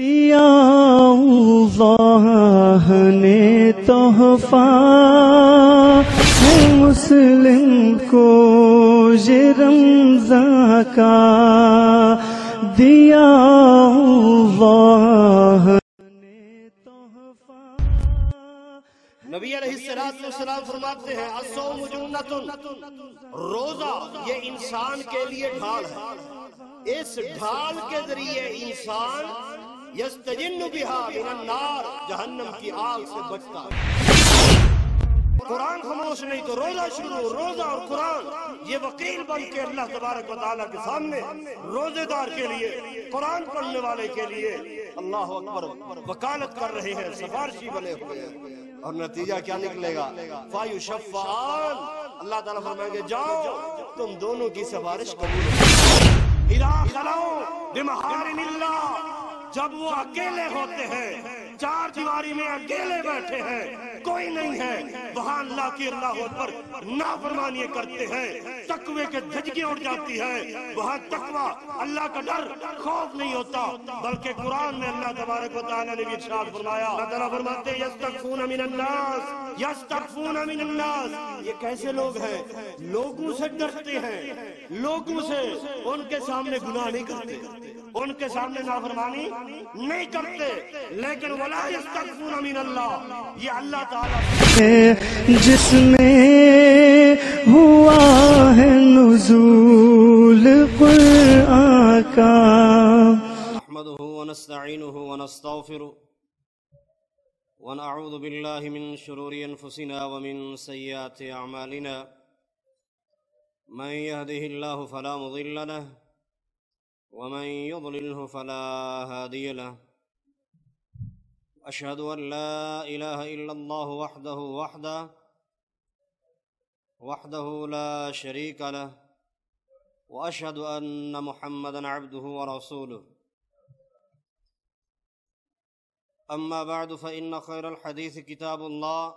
पियाह ने तोहफा मुस्लिम को ये रमजा का दिया फरमाते हैं रोजा ये इंसान के लिए ढाल है इस ढाल के जरिए इंसान यस्तजिन्नु जहन्नम की आग से बचता कुरान खामोश नहीं तो रोजा शुरू रोजा और कुरान ये वकील बन के अल्लाह तबारक वाली के सामने रोजेदार के लिए कुरान पढ़ने वाले के लिए अल्लाह अकबर वकालत कर रहे हैं सिफारशी बने हुए हैं और नतीजा क्या निकलेगा फायुशफान अल्लाह ताला फरमाएंगे जाओ तुम दोनों की सिफारिश कबूल इला खलाओ बिमहारिन जब वो अकेले होते हैं चार दीवारी में अकेले बैठे हैं कोई नहीं है वहाँ अल्लाह की अल्लाह पर नाफरमानियाँ करते हैं तकवे के झजके उड़ जाती है वहाँ तकवा अल्लाह का डर खौफ नहीं होता बल्कि कुरान में अल्लाह तबारक ने भी इरशाद फरमाया अल्लाह फरमाते मिन अन्नास मिन अन्नास ये कैसे लोग हैं लोगों से डरते हैं लोगों से उनके सामने गुनाह नहीं करते उनके सामने नाफरमानी नहीं करते लेकिन वला अमीन अल्लाह ये अल्लाह ताला जिसमें हुआ है नजूल ونستعينه ونستغفره ونعوذ بالله من شرور انفسنا ومن سيئات اعمالنا من يهده الله فلا مضل له ومن يضلله فلا هادي له أشهد أن لا إله إلا الله وحده وحده وحده لا شريك له وأشهد أن محمدا عبده ورسوله أما بعد فإن خير الحديث كتاب الله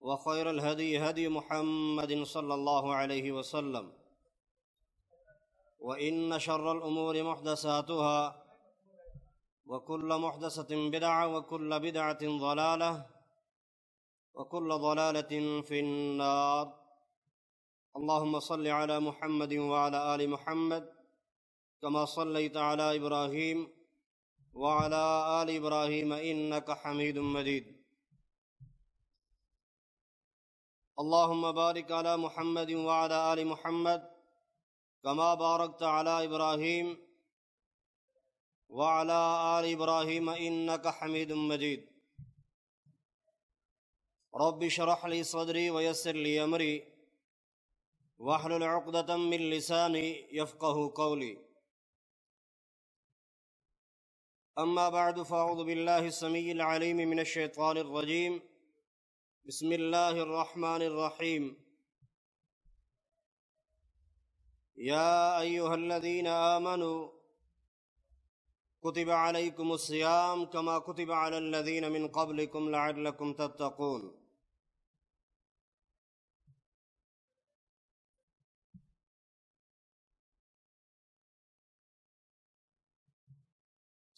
وخير الهدي هدي محمد صلى الله عليه وسلم وإن شر الأمور محدثاتها وكل محدثة بدعة وكل بدعة ضلالة وكل ضلالة في النار اللهم صل على محمد وعلى آل محمد كما صليت على إبراهيم وعلى آل إبراهيم إنك حميد مجيد اللهم بارك على محمد وعلى آل محمد كما باركت على إبراهيم وعلى آل إبراهيم إنك حميد مجيد رب اشرح لي صدري ويسر لي أمري واحلل عقدة من لساني يفقه قولي أما بعد فأعوذ بالله السميع العليم من الشيطان الرجيم بسم الله الرحمن الرحيم يا أيها الذين آمنوا كتب عليكم الصيام كما كتب على الذين من قبلكم لعلكم تتقون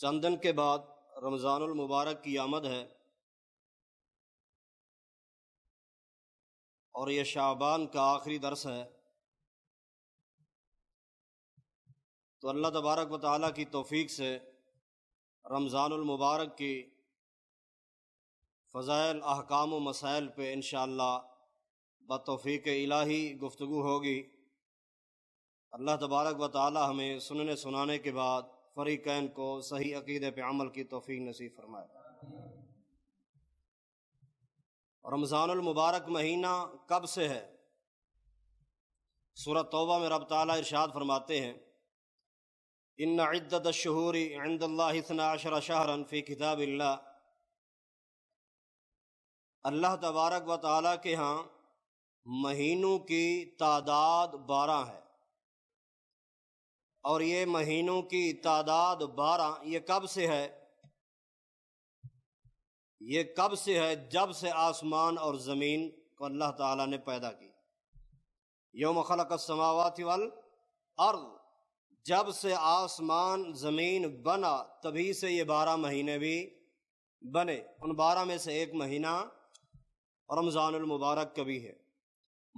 चंदन के बाद रमज़ानुल मुबारक की आमद है और यह शाबान का आखिरी दर्स है तो अल्लाह तबारक व ताली की तोफ़ी से रमज़ानमबारक की फ़ज़ाइल अहकाम व मसाइल पर इन शतोफ़ी इलाही गुफ्तु होगी अल्लाह तबारक व ताली हमें सुनने सुनाने के बाद फ़रीकैन को सही अकीदे पे अमल की तोफ़ी नसीब फरमाए रमज़ानमबारक महीना कब से है सूरत तोबा में रब ताली इरशाद फरमाते हैं इन इद्दत शहूर इंदल्लाशर शहरन फ़ी किताब अल्लाह तबारक व ताली के यहाँ महीनों की तादाद बारह है और ये महीनों की तादाद बारह ये कब से है ये कब से है जब से आसमान और ज़मीन को अल्लाह ताला ने पैदा की योम खलक समावत वल अर्ज़ जब से आसमान ज़मीन बना तभी से ये बारह महीने भी बने उन बारह में से एक महीना रमज़ानमबारक का भी है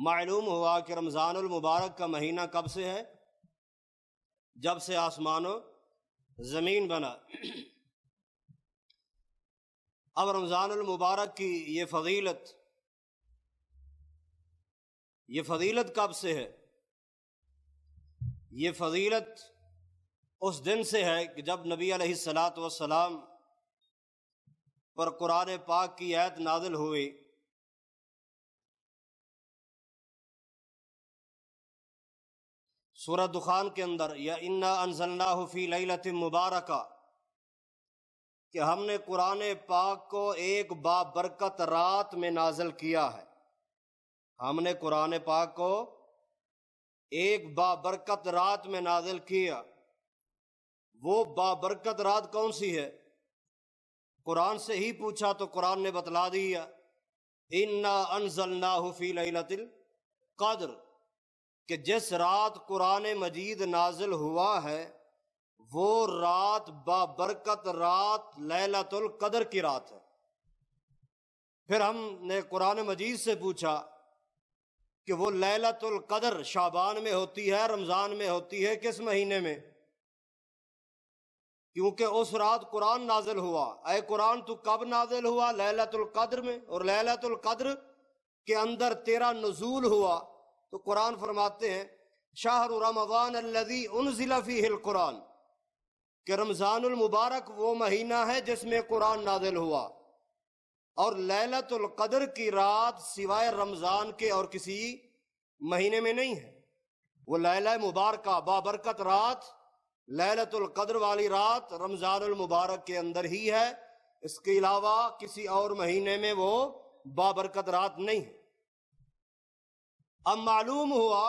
मालूम हुआ कि रमज़ानमबारक का महीना कब से है जब से आसमान ज़मीन बना अब रमज़ानमबारक की ये फजीलत ये फजीलत कब से है ये फजीलत उस दिन से है कि जब नबी सलात वसलाम पर कुरान पाक की आयत नाजिल हुई सूरह दुखान के अंदर या इन्ना अनजलना हफ़ी लत मुबारक कि हमने कुरान पाक को एक बाबरकत रात में नाजिल किया है हमने कुरान पाक को एक बाबरकत रात में नाजिल किया वो बाबरकत रात कौन सी है कुरान से ही पूछा तो कुरान ने बतला दिया इन्ना अनजल ना हफी लतिल कदर कि जिस रात कुरान मजीद नाजिल हुआ है वो रात बाबरकत रात लैलतुल कदर की रात है फिर हमने कुरान मजीद से पूछा कि वो लैलतुल कदर शाबान में होती है रमज़ान में होती है किस महीने में क्योंकि उस रात कुरान नाजिल हुआ अय कुरान तो कब नाजिल हुआ लैलतुल कदर में और लैलतुल कदर के अंदर तेरा नजूल हुआ तो कुरान फरमाते हैं शाहर रमज़ान अल्लदी उन ज़िलाफ़ी हिल कुरान के रमजानुल मुबारक वो महीना है जिसमें कुरान नाजिल हुआ और लैलतुल कदर की रात सिवाय रमजान के और किसी महीने में नहीं है वो लैला मुबारक बाबरकत रात लैलतुल कदर वाली रात रमजानुल मुबारक के अंदर ही है इसके अलावा किसी और महीने में वो बाबरकत रात नहीं है अब मालूम हुआ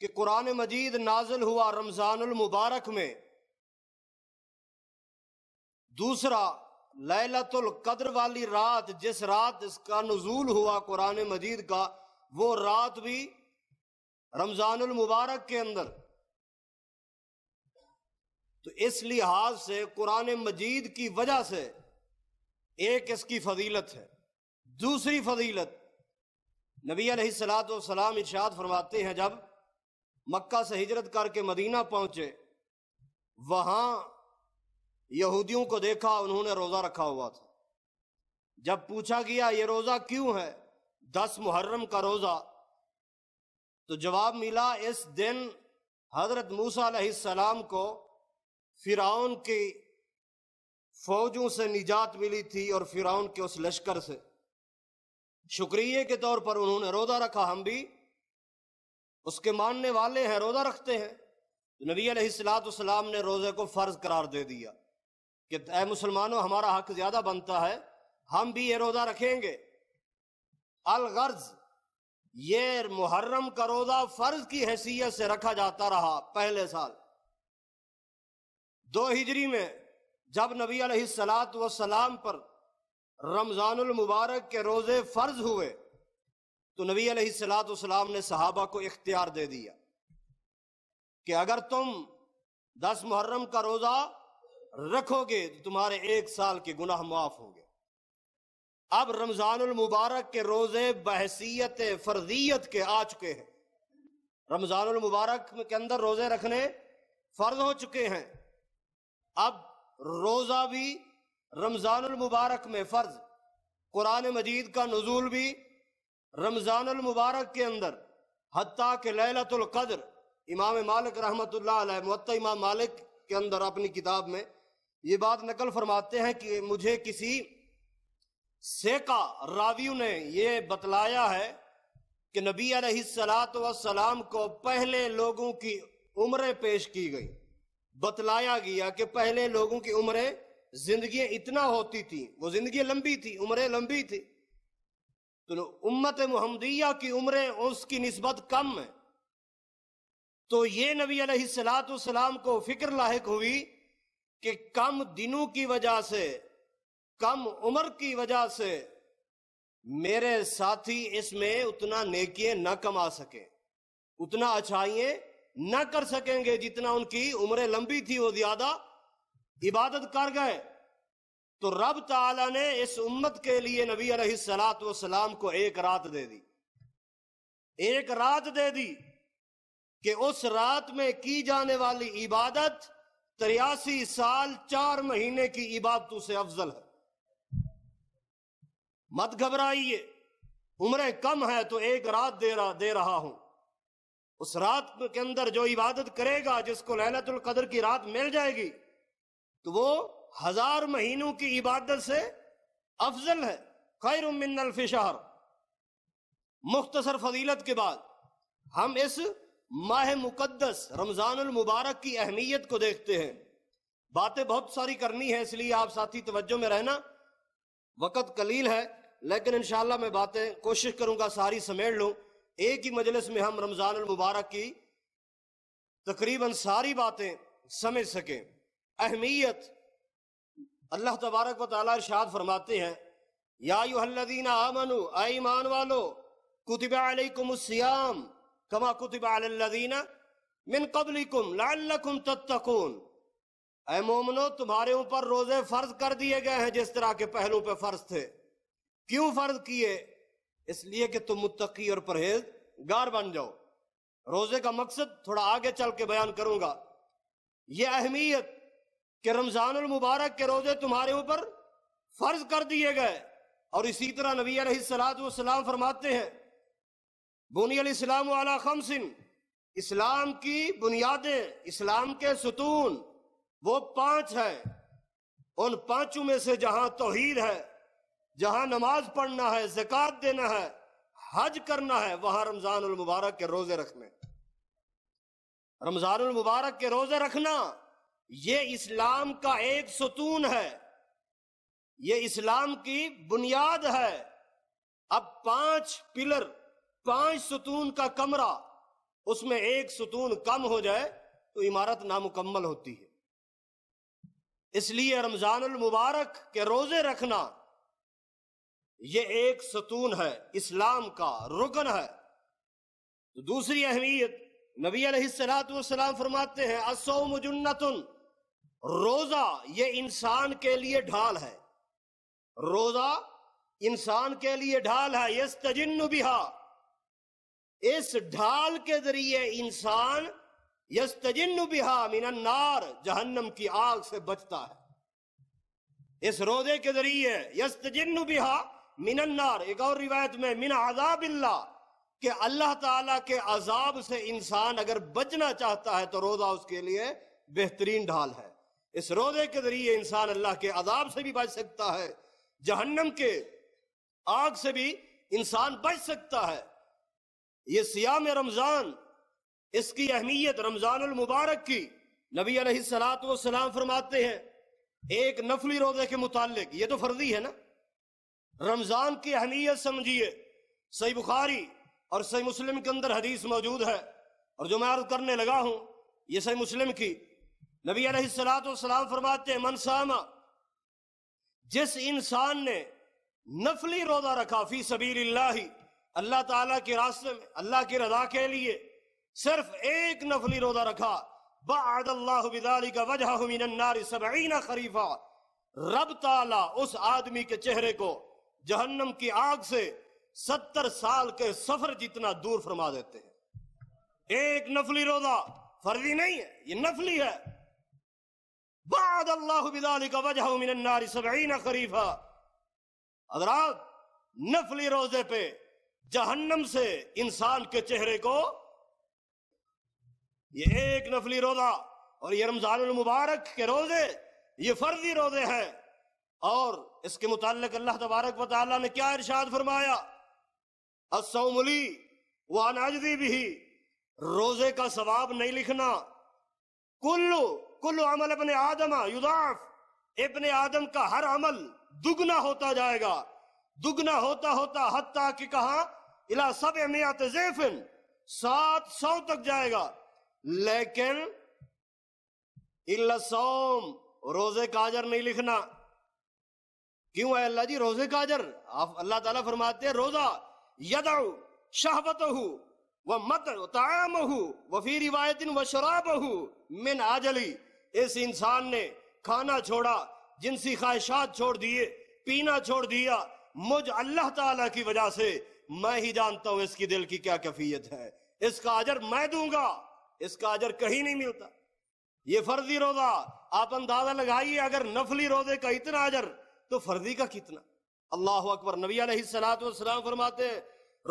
कि कुरान मजीद नाजल हुआ रमजानुल मुबारक में दूसरा लैलतुल कद्र वाली रात जिस रात इसका नजूल हुआ कुरान मजीद का वो रात भी रमजानुल मुबारक के अंदर तो इस लिहाज से कुरान मजीद की वजह से एक इसकी फजीलत है दूसरी फजीलत नबी अलैहिस्सलात सलाम इरशाद फरमाते हैं जब मक्का से हिजरत करके मदीना पहुंचे वहां यहूदियों को देखा उन्होंने रोजा रखा हुआ था जब पूछा गया ये रोजा क्यों है दस मुहर्रम का रोजा तो जवाब मिला इस दिन हजरत मूसा सलाम को फिराउन की फौजों से निजात मिली थी और फिराउन के उस लश्कर से शुक्रिया के तौर पर उन्होंने रोजा रखा हम भी उसके मानने वाले हैं रोजा रखते हैं तो नबी सलाम ने रोजे को फर्ज करार दे दिया कि अः मुसलमानों हमारा हक ज्यादा बनता है हम भी ये रोजा रखेंगे अलगर्ज ये मुहर्रम का रोजा फर्ज की हैसियत से रखा जाता रहा पहले साल दो हिजरी में जब नबी सलात व सलाम पर रमजानुल मुबारक के रोजे फर्ज हुए तो नबी अलैहिस्सलात सलाम ने सहाबा को इख्तियार दे दिया कि अगर तुम दस मुहर्रम का रोजा रखोगे तो तुम्हारे एक साल के गुनाह माफ होंगे अब रमजानुल मुबारक के रोजे बहसीत फर्जियत के आ चुके हैं रमजानुल मुबारक के अंदर रोजे रखने फर्ज हो चुके हैं अब रोजा भी रमजानुल मुबारक में फर्ज कुरान मजीद का नजूल भी रमजानुल मुबारक के अंदर हती के लैलतुल कद्र इमाम मालिक रहमत इमाम मालिक के अंदर अपनी किताब में ये बात नकल फरमाते हैं कि मुझे किसी सेका रावियों ने यह बतलाया है कि नबी सलात सलाम को पहले लोगों की उम्रें पेश की गई बतलाया गया कि पहले लोगों की उम्रें जिंदगी इतना होती थी वो जिंदगी लंबी थी उम्रें लंबी थी तो उम्मत मुहमदिया की उम्रें उसकी नस्बत कम है तो ये नबी सलात सलाम को फिक्र लाक हुई कि कम दिनों की वजह से कम उम्र की वजह से मेरे साथी इसमें उतना नेकिए न कमा सके उतना अच्छाइए न कर सकेंगे जितना उनकी उम्र लंबी थी वो ज्यादा इबादत कर गए तो रब ताला ने इस उम्मत के लिए नबी सलात सलाम को एक रात दे दी एक रात दे दी कि उस रात में की जाने वाली इबादत तिरयासी साल चार महीने की इबादतों से अफजल है मत घबराइए उम्र कम है तो एक रात दे रहा दे रहा हूं उस रात के अंदर जो इबादत करेगा जिसको लहलतुल कदर की रात मिल जाएगी तो वो हजार महीनों की इबादत से अफजल है खैर उमिन शहर मुख्तसर फजीलत के बाद हम इस माह मुकद्दस रमजानुल मुबारक की अहमियत को देखते हैं बातें बहुत सारी करनी है इसलिए आप साथी तवज्जो में रहना वक़्त कलील है लेकिन इन मैं बातें कोशिश करूंगा सारी समेट लूं एक ही मजलिस में हम रमजान मुबारक की तकरीबन सारी बातें समझ सके अहमियत अल्लाह तबारक व फरमाते हैं या युहल्लदीन आमनु आईमान वालो कुतबा अलैकुम कमा कुतबादीना मिन कबलिकुम लाकुम तत्तकून अः मोमनो तुम्हारे ऊपर रोजे फर्ज कर दिए गए हैं जिस तरह के पहलू पे फर्ज थे क्यों फर्ज किए इसलिए कि तुम मुत्तकी और परहेजगार बन जाओ रोजे का मकसद थोड़ा आगे चल के बयान करूंगा यह अहमियत कि रमजान मुबारक के रोजे तुम्हारे ऊपर फर्ज कर दिए गए और इसी तरह नबी सलात सलाम फरमाते हैं बुनियालाम खमसिन इस्लाम की बुनियादें इस्लाम के सुतून वो पांच है उन पांचों में से जहां तोहीद है जहां नमाज पढ़ना है जक़ात देना है हज करना है वहां रमजान मुबारक के रोजे रखने रमजान मुबारक के रोजे रखना ये इस्लाम का एक सुतून है ये इस्लाम की बुनियाद है अब पांच पिलर पांच सुतून का कमरा उसमें एक सुतून कम हो जाए तो इमारत नामुकम्मल होती है इसलिए रमजानुल मुबारक के रोजे रखना यह एक सतून है इस्लाम का रुकन है तो दूसरी अहमियत नबी सलाम फरमाते हैं असो जुन्नतुन रोजा ये इंसान के लिए ढाल है रोजा इंसान के लिए ढाल है यस्तजिन्नु बिहा इस ढाल के जरिए इंसान यस्तजिन बिहा मिनन्नार जहन्नम की आग से बचता है इस रोजे के जरिए यस्तजिन बिहा मिनन्नार एक और रिवायत में मिन आजाब के अल्लाह ताला के अजाब से इंसान अगर बचना चाहता है तो रोजा उसके लिए बेहतरीन ढाल है इस रोजे के जरिए इंसान अल्लाह के अजाब से भी बच सकता है जहन्नम के आग से भी इंसान बच सकता है ये सियाम रमज़ान इसकी अहमियत रमज़ान मुबारक की नबी सलात सलाम फरमाते हैं एक नफली रोजे के मुतालिक ये तो फर्जी है ना रमज़ान की अहमियत समझिए सही बुखारी और सही मुस्लिम के अंदर हदीस मौजूद है और जो मैं अर्ज करने लगा हूं ये सही मुस्लिम की नबी सलात सलाम फरमाते हैं मनसामा जिस इंसान ने नफली रोजा रखा फी सबीर अल्लाह ताला के रास्ते में अल्लाह की रजा के लिए सिर्फ एक नफली रोजा रखा का वजह खरीफा रब ताला उस आदमी के चेहरे को जहन्नम की आग से सत्तर साल के सफर जितना दूर फरमा देते हैं एक नफली रोजा फर्जी नहीं है ये नफली है बाद अल्लाह का वजह मिनन्नारी खरीफा हजरात नफली रोजे पे जहन्नम से इंसान के चेहरे को ये एक नफली रोजा और ये रमजान मुबारक के रोजे ये फर्जी रोजे हैं और इसके मुतालिक अल्लाह तबारक वाला ने क्या इर्शाद फरमाया असौमली व अनाजदी भी रोजे का सवाब नहीं लिखना कुल्लू कुल्लू अमल अपने आदमा युदाफ अपने आदम का हर अमल दुगना होता जाएगा दुगना होता होता हत्ता कहा इला सब मियात जेफिन सात सौ तक जाएगा लेकिन इलासोम रोजे काजर नहीं लिखना क्यों है अल्लाह जी रोजे काजर आप अल्लाह ताला फरमाते हैं रोजा यदा शहबत हो वह मत ताम हो वफी रिवायत व शराब हो मिन आजली इस इंसान ने खाना छोड़ा जिनसी ख्वाहिशात छोड़ दिए पीना छोड़ दिया मुझ अल्लाह ताला की वजह से मैं ही जानता हूं इसकी दिल की क्या कैफियत है इसका अजर मैं दूंगा इसका अजर कहीं नहीं मिलता ये फर्जी रोजा आप अंदाजा लगाइए अगर नफली रोजे का इतना अजर तो फर्जी का कितना अल्लाह अकबर नबी सलाम फरमाते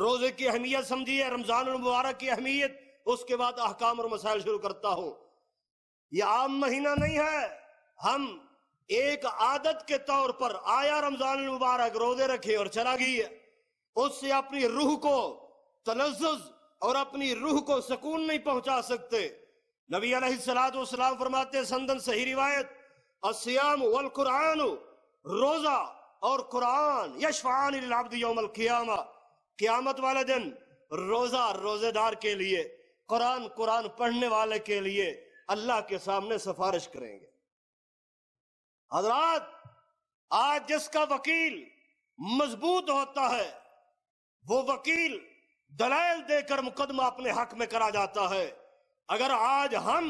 रोजे की अहमियत समझिए रमजान मुबारक की अहमियत उसके बाद अहकाम और मसाइल शुरू करता हूं यह आम महीना नहीं है हम एक आदत के तौर पर आया रमजान मुबारक रोजे रखे और चला गई है उससे अपनी रूह को तलज और अपनी रूह को सुकून नहीं पहुंचा सकते नबी सलाम फरमाते संदन सही रिवायत असियाम वल कुरान रोजा और कुरान यशफान यौमल वाले दिन रोजा रोजेदार के लिए कुरान कुरान पढ़ने वाले के लिए अल्लाह के सामने सिफारिश करेंगे हजरात आज जिसका वकील मजबूत होता है वो वकील दलाल देकर मुकदमा अपने हक में करा जाता है अगर आज हम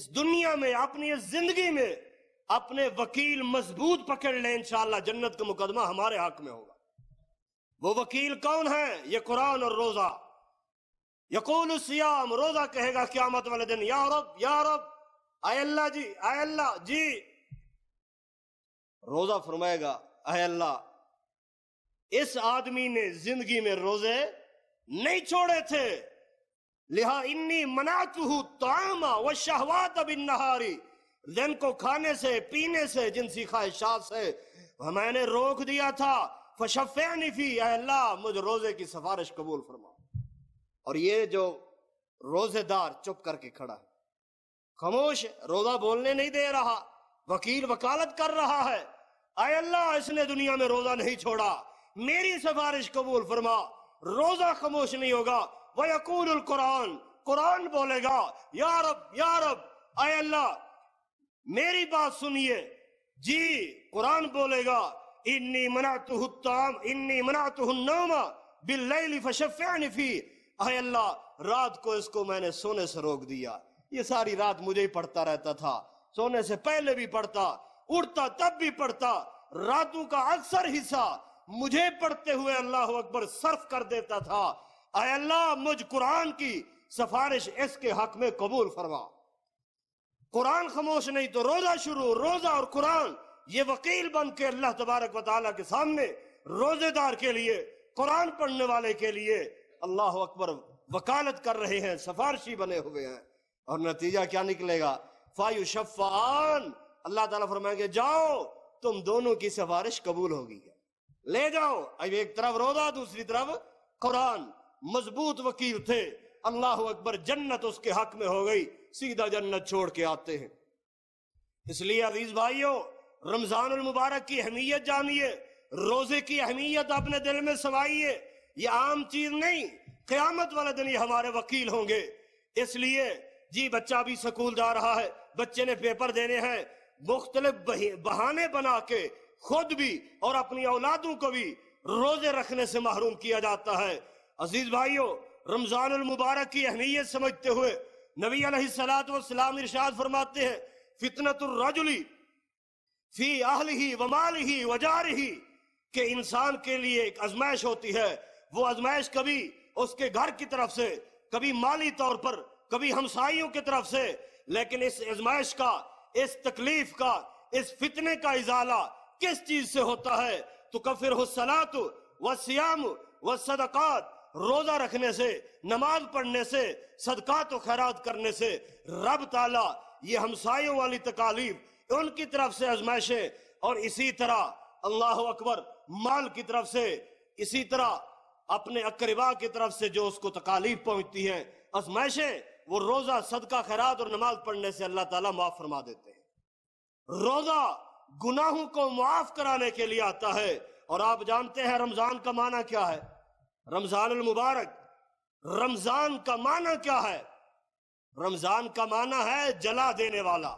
इस दुनिया में अपनी इस जिंदगी में अपने वकील मजबूत पकड़ लें इंशाला जन्नत का मुकदमा हमारे हक में होगा वो वकील कौन है ये कुरान और रोजा यकूल सियाम रोजा कहेगा क्या मत वाले दिन या रब या रब आय अल्लाह जी आय अल्लाह जी रोजा फरमाएगा आय अल्लाह इस आदमी ने जिंदगी में रोजे नहीं छोड़े थे लिहा इन्नी मना तू तामा व शहवात अब नहारी दिन को खाने से पीने से जिनसी ख्वाहिशात से मैंने रोक दिया था फशफैनी अल्लाह मुझे रोजे की सिफारिश कबूल फरमा और ये जो रोजेदार चुप करके खड़ा है खामोश रोजा बोलने नहीं दे रहा वकील वकालत कर रहा है अल्लाह इसने दुनिया में रोजा नहीं छोड़ा मेरी सिफारिश कबूल फरमा रोजा खामोश नहीं होगा वह यकूल कुरान कुरान बोलेगा यारब यारब आय अल्लाह मेरी बात सुनिए जी कुरान बोलेगा इन्नी मना तुहताम इन्नी मना तुहनामा बिल्लैली फशफी आय अल्लाह रात को इसको मैंने सोने से रोक दिया ये सारी रात मुझे ही पढ़ता रहता था सोने से पहले भी पढ़ता उठता तब भी पढ़ता रातों का अक्सर हिस्सा मुझे पढ़ते हुए अल्लाह अकबर सर्फ कर देता था अल्लाह मुझ कुरान की सिफारिश इसके हक में कबूल फरमा कुरान खामोश नहीं तो रोजा शुरू रोजा और कुरान ये वकील बन के अल्लाह तबारक वाली के सामने रोजेदार के लिए कुरान पढ़ने वाले के लिए अल्लाह अकबर वकालत कर रहे हैं सिफारशी बने हुए हैं और नतीजा क्या निकलेगा फायु शफान अल्लाह ताला फरमाएंगे जाओ तुम दोनों की सिफारिश कबूल होगी ले जाओ अब एक तरफ रोजा दूसरी तरफ कुरान मजबूत वकील थे अल्लाह अकबर जन्नत उसके हक में हो गई सीधा जन्नत छोड़ के आते हैं इसलिए अजीज भाइयों रमजान मुबारक की अहमियत जानिए रोजे की अहमियत अपने दिल में सवाइये ये आम चीज नहीं क्यामत वाले दिन ये हमारे वकील होंगे इसलिए जी बच्चा भी स्कूल जा रहा है बच्चे ने पेपर देने हैं मुख्तलि बहाने बना के खुद भी और अपनी औलादों को भी रोजे रखने से महरूम किया जाता है अजीज भाइयों रमजान मुबारक की अहमियत समझते हुए नबी सलात वसलाम इरशाद फरमाते हैं फितनतुलरजुली फी अहल ही वमाल ही वजार ही के इंसान के लिए एक आजमाइश होती है वो आजमाइश कभी उसके घर की तरफ से कभी माली तौर पर कभी हमसाइयों की तरफ से लेकिन इस आजमाइश का इस तकलीफ का इस फितने का इजाला किस चीज से होता है तो कफिर हो सलात व सियाम व सदकात रोजा रखने से नमाज पढ़ने से सदकात खैरात करने से रब ताला ये हमसायों वाली तकालीफ उनकी तरफ से आजमाइशें और इसी तरह अल्लाह अकबर माल की तरफ से इसी तरह अपने अकरबा की तरफ से जो उसको तकालीफ पहुंचती है आजमाइशें वो रोजा सदका खैरात और नमाज पढ़ने से अल्लाह ताला माफ फरमा देते हैं रोजा गुनाहों को माफ कराने के लिए आता है और आप जानते हैं रमजान का माना क्या है रमजान मुबारक रमजान का माना क्या है रमजान का माना है जला देने वाला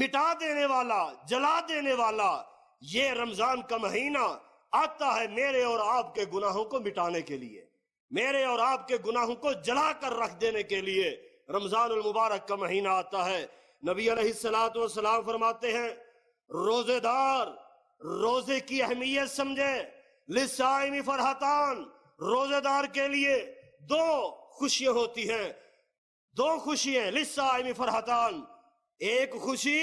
मिटा देने वाला जला देने वाला ये रमजान का महीना आता है मेरे और आपके गुनाहों को मिटाने के लिए मेरे और आपके गुनाहों को जला कर रख देने के लिए रमजान मुबारक का महीना आता है नबी सलात सलाम फरमाते हैं रोजेदार रोजे की अहमियत समझे लिसाइमी फरहतान रोजेदार के लिए दो खुशियां होती हैं दो खुशियां लिसाइमी फरहतान एक खुशी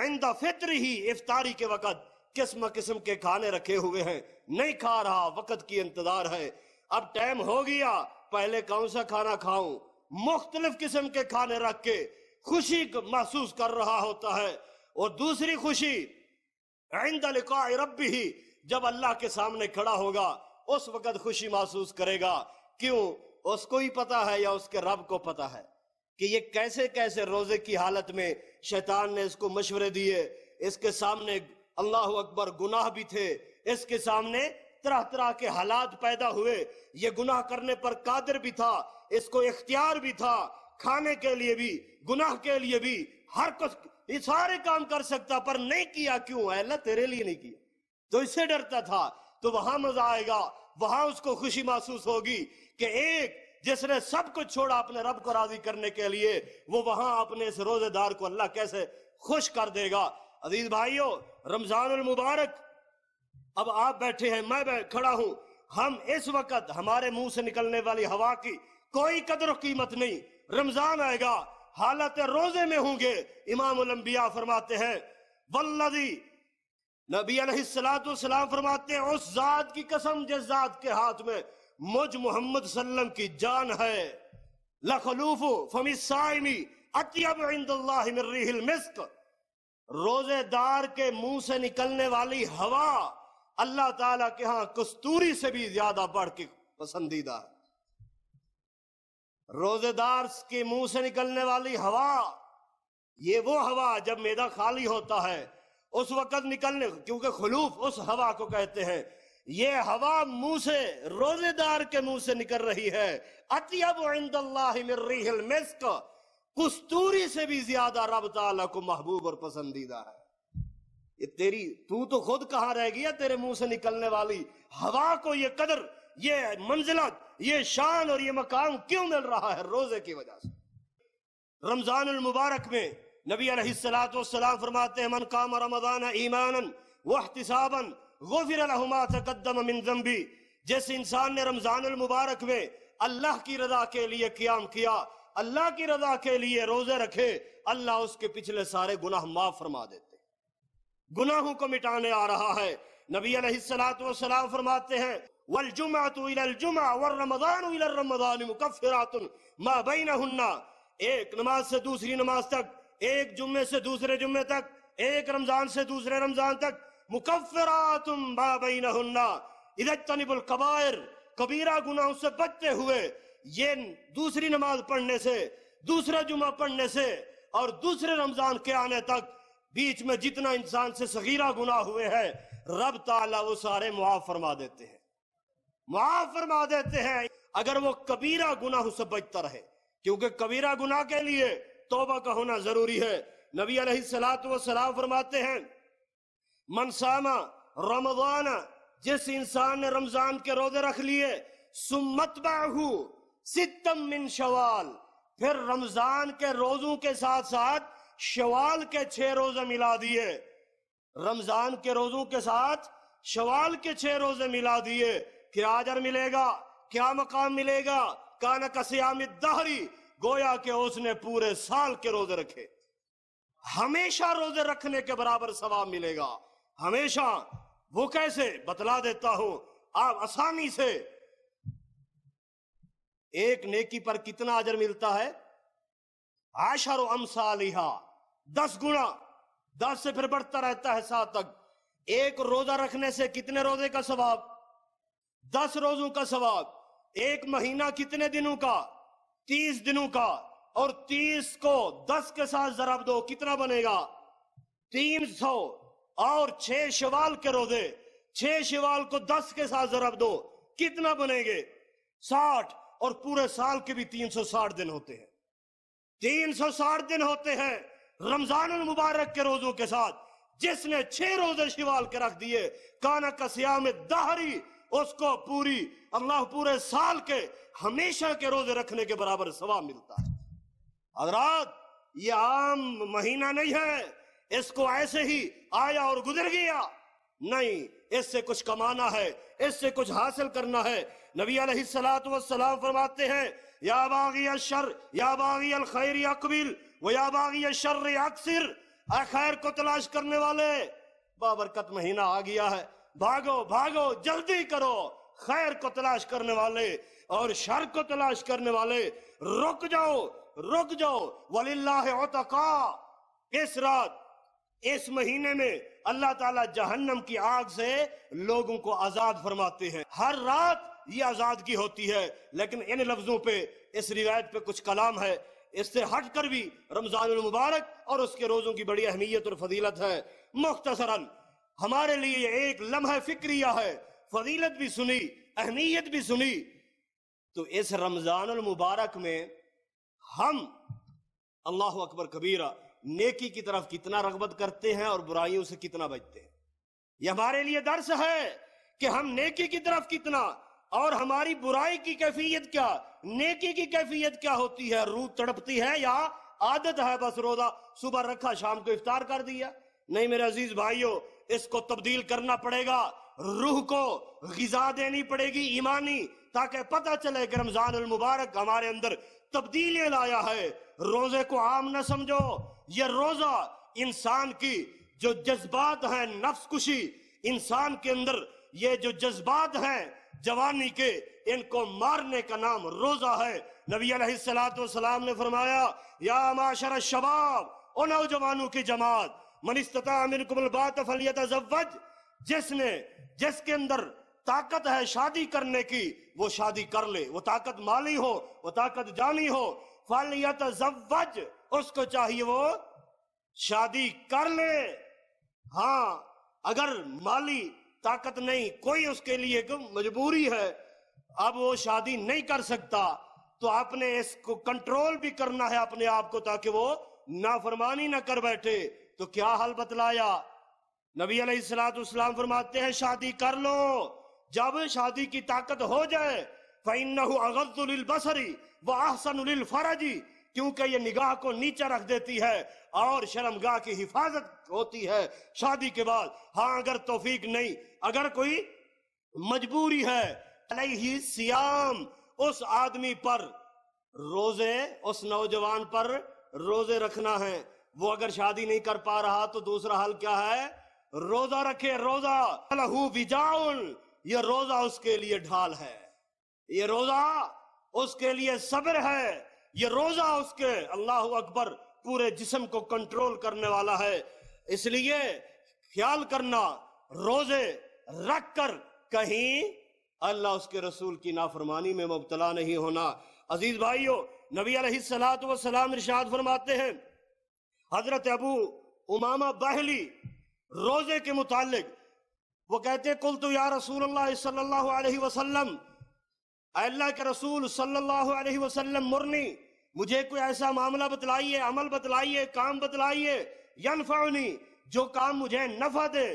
आइंदा फित्र ही इफ्तारी के वक़्त किस्म किस्म के खाने रखे हुए हैं नहीं खा रहा वक़्त की इंतजार है अब टाइम हो गया पहले कौन सा खाना खाऊं मुख्तलिफ किस्म के खाने रख के खुशी महसूस कर रहा होता है और दूसरी खुशी आइंदा रब ही जब अल्लाह के सामने खड़ा होगा उस वक्त खुशी महसूस करेगा क्यों उसको ही पता है या उसके रब को पता है कि ये कैसे कैसे रोजे की हालत में शैतान ने इसको मशवरे दिए इसके सामने अल्लाह अकबर गुनाह भी थे इसके सामने तरह तरह के हालात पैदा हुए ये गुनाह करने पर कादिर भी था इसको इख्तियार भी था खाने के लिए भी गुनाह के लिए भी हर कुछ ये सारे काम कर सकता पर नहीं किया क्यों है अल्लाह तेरे लिए नहीं किया तो इससे डरता था तो वहां मजा आएगा वहां उसको खुशी महसूस होगी कि एक जिसने सब कुछ छोड़ा अपने रब को राजी करने के लिए वो वहां अपने इस रोजेदार को अल्लाह कैसे खुश कर देगा अजीज भाइयों रमजान मुबारक अब आप बैठे हैं मैं खड़ा हूं हम इस वक्त हमारे मुंह से निकलने वाली हवा की कोई कदर कीमत नहीं रमजान आएगा हालत रोजे में होंगे इमाम लंबिया फरमाते हैं वल्लदी नबी सलाम फरमाते हैं उस जात की कसम जिस जात के हाथ में मुझ मोहम्मद सल्लम की जान है लखलूफ फमिसाइमी रोजेदार के मुंह से निकलने वाली हवा अल्लाह ताला के यहां कस्तूरी से भी ज्यादा बढ़ के पसंदीदा है रोजेदार के मुंह से निकलने वाली हवा ये वो हवा जब मेदा खाली होता है उस वक्त निकलने क्योंकि खलूफ उस हवा को कहते हैं ये हवा मुंह से रोजेदार के मुंह से निकल रही है अतियब से भी ज्यादा रब ताला को महबूब और पसंदीदा है ये तेरी तू तो खुद कहां रह गया तेरे मुंह से निकलने वाली हवा को ये कदर ये मंजिलत ये शान और ये मकाम क्यों मिल रहा है रोजे की वजह से रमजान मुबारक में नबी सलाम फरमाते हैं मन काम रमजान ईमान वहतिसाबन गोफिर तकदम जिस इंसान ने रमजान मुबारक में अल्लाह की रजा के लिए क्याम किया अल्लाह की रजा के लिए रोजे रखे अल्लाह उसके पिछले सारे गुनाह माफ फरमा देते गुनाहों को मिटाने आ रहा है नबी सलाम फरमाते हैं वलजुमा तो इलजुमा वर रमदान रमदान मुकफ़रातुन मा बैन हन्ना एक नमाज से दूसरी नमाज तक एक जुम्मे से दूसरे जुम्मे तक एक रमजान से दूसरे रमजान तक मुकफ़रातुम मा बैन हन्ना इधर तनिबुल कबायर कबीरा गुनाहों से बचते हुए ये दूसरी नमाज पढ़ने से दूसरा जुमा पढ़ने से और दूसरे रमजान के आने तक बीच में जितना इंसान से सगीरा गुना हुए हैं रब ताला वो सारे मुआफ फरमा देते हैं माफ फरमा देते हैं अगर वो कबीरा गुनाह से बचता रहे क्योंकि कबीरा गुनाह के लिए तोबा का होना जरूरी है नबी सलात व सलाम फरमाते हैं मनसामा रमजान जिस इंसान ने रमजान के रोजे रख लिए सुमत बाहू सितम मिन शवाल फिर रमजान के रोजों के साथ साथ शवाल के छह रोजे मिला दिए रमजान के रोजों के साथ शवाल के छह रोजे मिला दिए क्या आदर मिलेगा क्या मकाम मिलेगा कान कसियाम दहरी गोया के उसने पूरे साल के रोजे रखे हमेशा रोजे रखने के बराबर सवाब मिलेगा हमेशा वो कैसे बतला देता हूं आप आसानी से एक नेकी पर कितना अजर मिलता है आशर अमसालिहा दस गुना दस से फिर बढ़ता रहता है सात तक एक रोजा रखने से कितने रोजे का स्वभाव दस रोजों का सवाब एक महीना कितने दिनों का तीस दिनों का और तीस को दस के साथ जरब दो कितना बनेगा तीन सौ और छह शिवाल के रोजे छह शिवाल को दस के साथ जरब दो कितना बनेंगे साठ और पूरे साल के भी तीन सौ साठ दिन होते हैं तीन सौ साठ दिन होते हैं रमजान मुबारक के रोजों के साथ जिसने छह रोजे शिवाल के रख दिए काना का में दहरी उसको पूरी अल्लाह पूरे साल के हमेशा के रोजे रखने के बराबर सवा मिलता है हजरात ये आम महीना नहीं है इसको ऐसे ही आया और गुजर गया नहीं इससे कुछ कमाना है इससे कुछ हासिल करना है नबी सलात सलाम फरमाते हैं या बागी शर या बागी अल खैर या कबील वो या बागी शर या अक्सर खैर को तलाश करने वाले बाबरकत महीना आ गया है भागो भागो जल्दी करो खैर को तलाश करने वाले और शर को तलाश करने वाले रुक जाओ रुक जाओ वलील्लाका इस रात इस महीने में अल्लाह ताला जहन्नम की आग से लोगों को आजाद फरमाते हैं हर रात ये आजादगी होती है लेकिन इन लफ्जों पे इस रिवायत पे कुछ कलाम है इससे हट कर भी रमजान मुबारक और उसके रोजों की बड़ी अहमियत और फजीलत है मुख्तसरन हमारे लिए एक लम्हा फिक्रिया है फजीलत भी सुनी अहमियत भी सुनी तो इस रमजान मुबारक में हम अल्लाह अकबर कबीरा नेकी की तरफ कितना रगबत करते हैं और बुराइयों से कितना बचते हैं यह हमारे लिए दर्श है कि हम नेकी की तरफ कितना और हमारी बुराई की कैफियत क्या नेकी की कैफियत क्या होती है रूह तड़पती है या आदत है बस रोजा सुबह रखा शाम को इफ्तार कर दिया नहीं मेरे अजीज भाइयों इसको तब्दील करना पड़ेगा रूह को गजा देनी पड़ेगी ईमानी ताकि पता चले कि रमजान मुबारक हमारे अंदर तब्दीलें लाया है रोजे को आम न समझो ये रोजा इंसान की जो जज्बात है नफ्स कुशी इंसान के अंदर ये जो जज्बात है जवानी के इनको मारने का नाम रोजा है नबी सलाम ने फरमाया या माशरा शबाब और नौजवानों की जमात मनिस्तता बात फलियत जिसने जिसके अंदर ताकत है शादी करने की वो शादी कर ले वो ताकत माली हो वो ताकत जानी हो फलियत उसको चाहिए वो शादी कर ले हाँ अगर माली ताकत नहीं कोई उसके लिए मजबूरी है अब वो शादी नहीं कर सकता तो आपने इसको कंट्रोल भी करना है अपने आप को ताकि वो नाफरमानी ना कर बैठे तो क्या हल बतलाया नबी सलाम फरमाते हैं शादी कर लो जब शादी की ताकत हो जाए बसरी व फरजी क्योंकि ये निगाह को नीचा रख देती है और शर्मगाह की हिफाजत होती है शादी के बाद हाँ अगर तोफीक नहीं अगर कोई मजबूरी है ही सियाम उस आदमी पर रोजे उस नौजवान पर रोजे रखना है वो अगर शादी नहीं कर पा रहा तो दूसरा हल क्या है रोजा रखे रोजा लहू बिजाउन ये रोजा उसके लिए ढाल है ये रोजा उसके लिए सब्र है ये रोजा उसके अल्लाह अकबर पूरे जिस्म को कंट्रोल करने वाला है इसलिए ख्याल करना रोजे रख कर कहीं अल्लाह उसके रसूल की नाफरमानी में मुबतला नहीं होना अजीज भाइयों नबी सलात वसलाम इर्शाद फरमाते हैं हजरत अबू उमामा बहली रोजे के मुतालिक वो कहते कुल तो या रसूल सल्लल्लाहु वसल्लम अल्लाह के रसूल सल्लल्लाहु अलैहि वसल्लम मुरनी मुझे कोई ऐसा मामला बतलाइए अमल बतलाइए काम बतलाइए जो काम मुझे नफा दे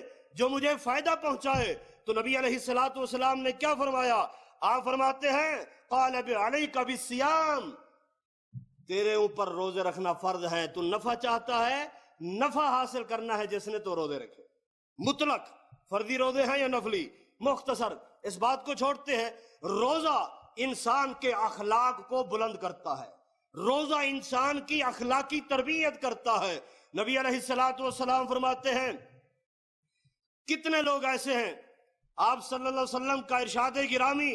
जो मुझे फायदा पहुंचाए तो नबी अलैहिस्सलातु ने क्या फरमाया आप फरमाते हैं काल सियाम तेरे ऊपर रोजे रखना फर्ज है तू नफा चाहता है नफा हासिल करना है जिसने तो रोजे रखे मुतलक फर्जी रोजे हैं या नफली मुख्तसर इस बात को छोड़ते हैं रोजा इंसान के अखलाक को बुलंद करता है रोजा इंसान की अखलाकी तरबियत करता है नबी सलाम फरमाते हैं कितने लोग ऐसे हैं आप सल्लल्लाहु अलैहि वसल्लम का इरशाद गिरामी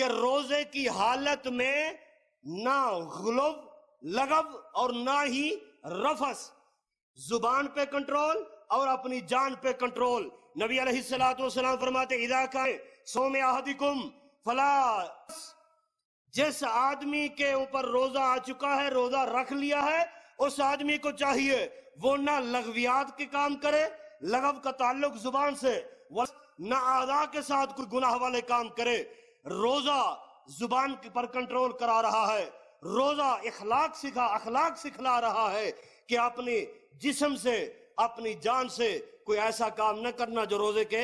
के रोजे की हालत में ना गुलब लगब और ना ही रफस जुबान पे कंट्रोल और अपनी जान पे कंट्रोल नबी अलैहिस्सलाम फरमाते इदा का सोम आहदिकुम फला जिस आदमी के ऊपर रोजा आ चुका है रोजा रख लिया है उस आदमी को चाहिए वो ना लगवियात के काम करे लगव का ताल्लुक जुबान से ना आदा के साथ कोई गुनाह वाले काम करे रोजा जुबान पर कंट्रोल करा रहा है रोजा इखलाक सिखा अखलाक सिखला रहा है कि अपने जिसम से अपनी जान से कोई ऐसा काम न करना जो रोजे के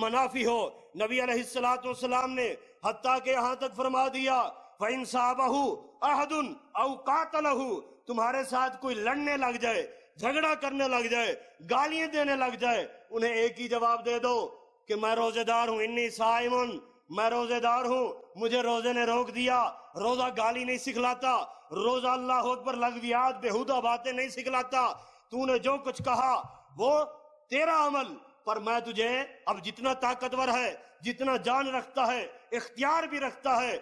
मुनाफी हो नबी अलैहिस्सलाम ने हत्ता के यहां तक फरमा दिया वहीन साहबाहू अहदुन अवकातलहू तुम्हारे साथ कोई लड़ने लग जाए झगड़ा करने लग जाए गालियां देने लग जाए उन्हें एक ही जवाब दे दो कि मैं रोजेदार हूं इन्नी साइमन मैं रोजेदार हूँ मुझे रोजे ने रोक दिया रोजा गाली नहीं सिखलाता रोजा अल्लाह पर लगवियात बेहूदा बातें नहीं सिखलाता तूने जो कुछ कहा वो तेरा अमल पर मैं तुझे अब जितना ताकतवर है जितना जान रखता है इख्तियार भी रखता है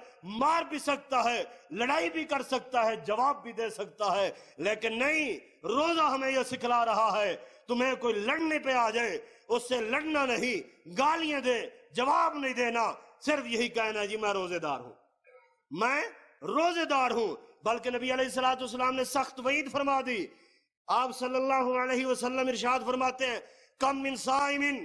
मार भी सकता है लड़ाई भी कर सकता है जवाब भी दे सकता है लेकिन नहीं रोजा हमें यह सिखला रहा है तुम्हें कोई लड़ने पे आ जाए उससे लड़ना नहीं गालियां दे जवाब नहीं देना सिर्फ यही कहना जी मैं रोजेदार हूं मैं रोजेदार हूं बल्कि नबी अलैहिस्सलाम ने सख्त वईद फरमा दी आप सल्लल्लाहु अलैहि वसल्लम इरशाद फरमाते हैं कम मिन साइमिन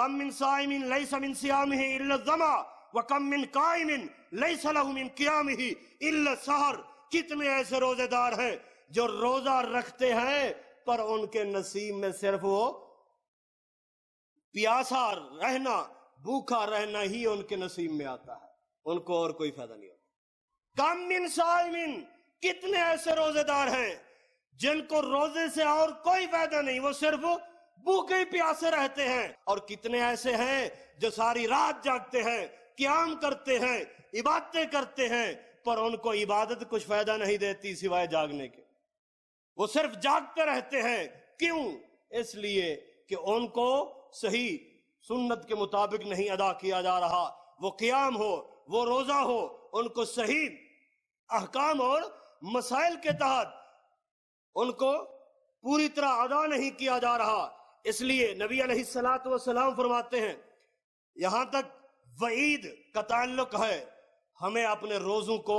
कम मिन साइमिन लैसा मिन सियामिहि इल्ला ज़मा व कम मिन काइमिन लैसा लहु मिन क़ियामिहि इल्ला सहर कितने ऐसे रोजेदार हैं जो रोजा रखते हैं पर उनके नसीब में सिर्फ वो प्यासा रहना भूखा रहना ही उनके नसीब में आता है उनको और कोई फायदा नहीं होता कम मिन साइमिन कितने ऐसे रोजेदार हैं जिनको रोजे से और कोई फायदा नहीं वो सिर्फ भूखे प्यासे रहते हैं और कितने ऐसे हैं जो सारी रात जागते हैं क्याम करते हैं इबादतें करते हैं पर उनको इबादत कुछ फायदा नहीं देती सिवाय जागने के वो सिर्फ जागते रहते हैं क्यों इसलिए कि उनको सही सुन्नत के मुताबिक नहीं अदा किया जा रहा वो क्याम हो वो रोजा हो उनको सही अहकाम और मसाइल के तहत उनको पूरी तरह अदा नहीं किया जा रहा इसलिए नबी अलैहिस्सलात सलाम फरमाते हैं यहां तक वईद का ताल्लुक है हमें अपने रोजों को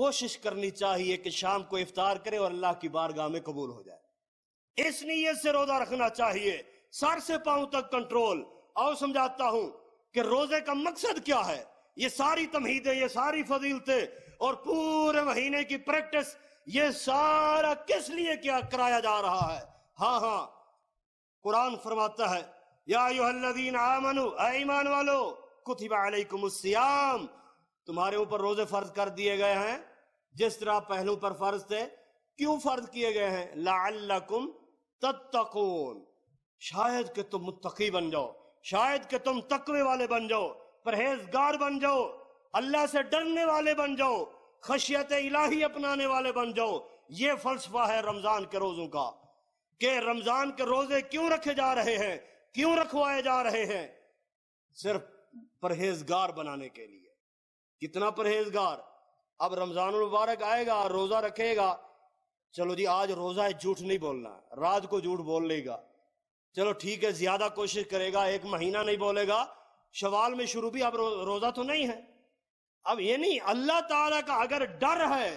कोशिश करनी चाहिए कि शाम को इफ्तार करें और अल्लाह की बारगाह में कबूल हो जाए इस नीयत से रोजा रखना चाहिए सर से पांव तक कंट्रोल और समझाता हूं कि रोजे का मकसद क्या है ये सारी तमहीदें ये सारी फजीलते और पूरे महीने की प्रैक्टिस ये सारा किस लिए क्या कराया जा रहा है हाँ हाँ कुरान फरमाता है यादीन आमनु ऐमान वालो कुतिबाकुमस्याम तुम्हारे ऊपर रोजे फर्ज कर दिए गए हैं जिस तरह पहलू पर फर्ज थे क्यों फर्ज किए गए हैं लाकुम तत्तकून शायद कि तुम मुत्तकी बन जाओ शायद कि तुम तकवे वाले बन जाओ परहेजगार बन जाओ अल्लाह से डरने वाले बन जाओ खशियत इलाही अपनाने वाले बन जाओ ये फलसफा है रमजान के रोजों का के रमजान के रोजे क्यों रखे जा रहे हैं क्यों रखवाए जा रहे हैं सिर्फ परहेजगार बनाने के लिए कितना परहेजगार अब रमजान मुबारक आएगा रोजा रखेगा चलो जी आज रोजा है झूठ नहीं बोलना रात को झूठ बोल लेगा चलो ठीक है ज्यादा कोशिश करेगा एक महीना नहीं बोलेगा शवाल में शुरू भी अब रो, रोजा तो नहीं है अब ये नहीं अल्लाह ताला का अगर डर है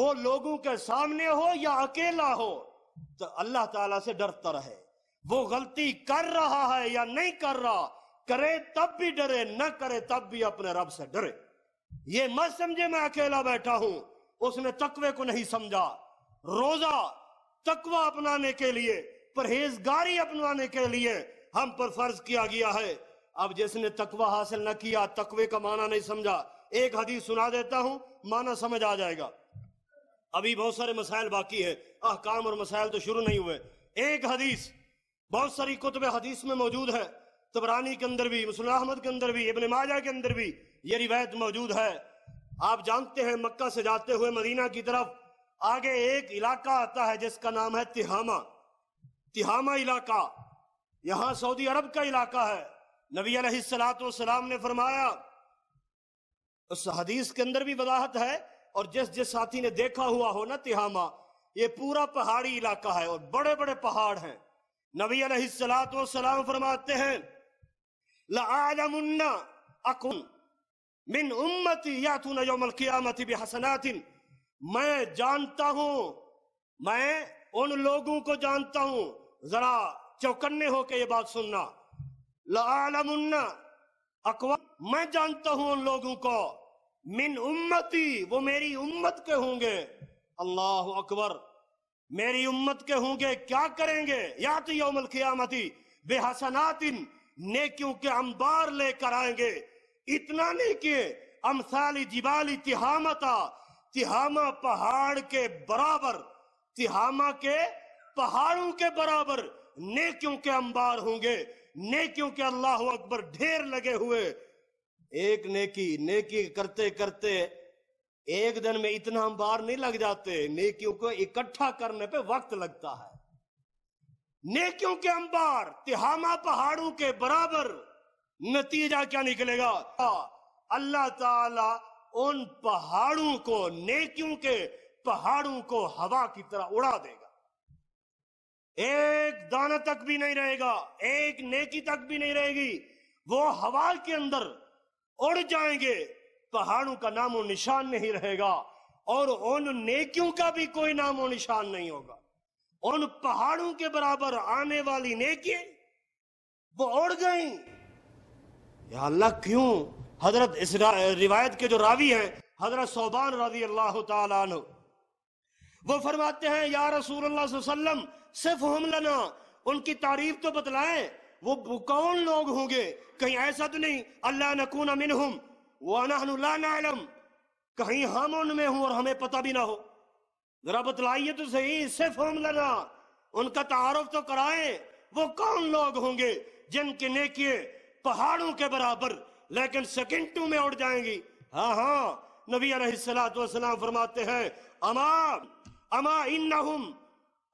वो लोगों के सामने हो या अकेला हो तो अल्लाह ताला से डरता रहे वो गलती कर रहा है या नहीं कर रहा करे तब भी डरे न करे तब भी अपने रब से डरे ये मत समझे मैं अकेला बैठा हूं उसने तकवे को नहीं समझा रोजा तकवा अपनाने के लिए परहेजगारी अपनाने के लिए हम पर फर्ज किया गया है अब जिसने तकवा हासिल न किया तकवे का माना नहीं समझा एक हदीस सुना देता हूं माना समझ आ जाएगा अभी बहुत सारे मसाइल बाकी है अहकाम और मसाइल तो शुरू नहीं हुए एक हदीस बहुत सारी कुतब हदीस में मौजूद है तबरानी के अंदर भी मुसल अहमद के अंदर भी इबन माजा के अंदर भी ये रिवायत मौजूद है आप जानते हैं मक्का से जाते हुए मदीना की तरफ आगे एक इलाका आता है जिसका नाम है तिहामा तिहामा इलाका यहां सऊदी अरब का इलाका है नबी अलैहिस्सलाम ने फरमाया उस हदीस के अंदर भी वजाहत है और जिस जिस साथी ने देखा हुआ हो ना तिहामा ये पूरा पहाड़ी इलाका है और बड़े बड़े पहाड़ हैं नबी अलैहिस्सलाम फरमाते हैं लालमुन्ना अकुम मिन उम्मती यातून यौमल कियामती भी हसनातिन मैं जानता हूं मैं उन लोगों को जानता हूं जरा चौकन्ने होके ये बात सुनना लालमुन्ना अकवा मैं जानता हूं उन लोगों को मिन उम्मती वो मेरी उम्मत के होंगे अल्लाह अकबर मेरी उम्मत के होंगे क्या करेंगे या तो यौमल खियामती बेहसनातिन ने क्योंकि हम बार लेकर आएंगे इतना नहीं कि अमसाली जिबाली तिहामता तिहामा पहाड़ के बराबर तिहामा के पहाड़ों के बराबर नेकियों के अंबार होंगे नेकियों के अल्लाह अकबर ढेर लगे हुए एक नेकी नेकी करते करते एक दिन में इतना अंबार नहीं लग जाते नेकियों को इकट्ठा करने पे वक्त लगता है नेकियों के अंबार तिहामा पहाड़ों के बराबर नतीजा क्या निकलेगा अल्लाह ताला उन पहाड़ों को नेकियों के पहाड़ों को हवा की तरह उड़ा देगा एक दाना तक भी नहीं रहेगा एक नेकी तक भी नहीं रहेगी वो हवा के अंदर उड़ जाएंगे पहाड़ों का नामो निशान नहीं रहेगा और उन नेकियों का भी कोई नामो निशान नहीं होगा उन पहाड़ों के बराबर आने वाली नेकी वो उड़ गई अल्लाह क्यों हजरत इस रिवायत के जो रावी हैं हजरत सोबान रजी अल्लाह वो फरमाते हैं या रसूल अल्लाह से फहम लना उनकी तारीफ तो बतलाए वो कौन लोग होंगे कहीं ऐसा तो नहीं अल्लाह नकून अमिन हम वालम कहीं हम उनमें हूं और हमें पता भी ना हो जरा बतलाइए तो सही सिर्फ हम लगा उनका तारफ तो कराए वो कौन लोग होंगे जिनके नेकिए पहाड़ों के बराबर लेकिन सेकंडों में उड़ जाएंगी हाँ हाँ नबी सलाम फरमाते हैं अमा अमा इन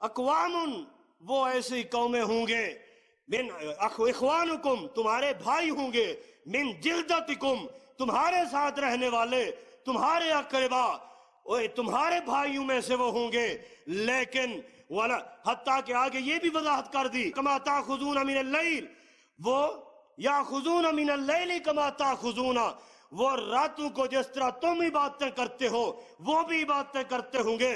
अकवाम वो ऐसी कौमें होंगे मिन अखवान तुम्हारे भाई होंगे मिन जिलदतिकुम तुम्हारे साथ रहने वाले तुम्हारे अकरबा ओए तुम्हारे भाइयों में से वो होंगे लेकिन वाला हत्ता के आगे ये भी वजाहत कर दी कमाता खजून अमीन लईल वो या खजून अमीन लैली कमाता खजूना वो रातों को जिस तरह तुम इबादतें करते हो वो भी इबादतें करते होंगे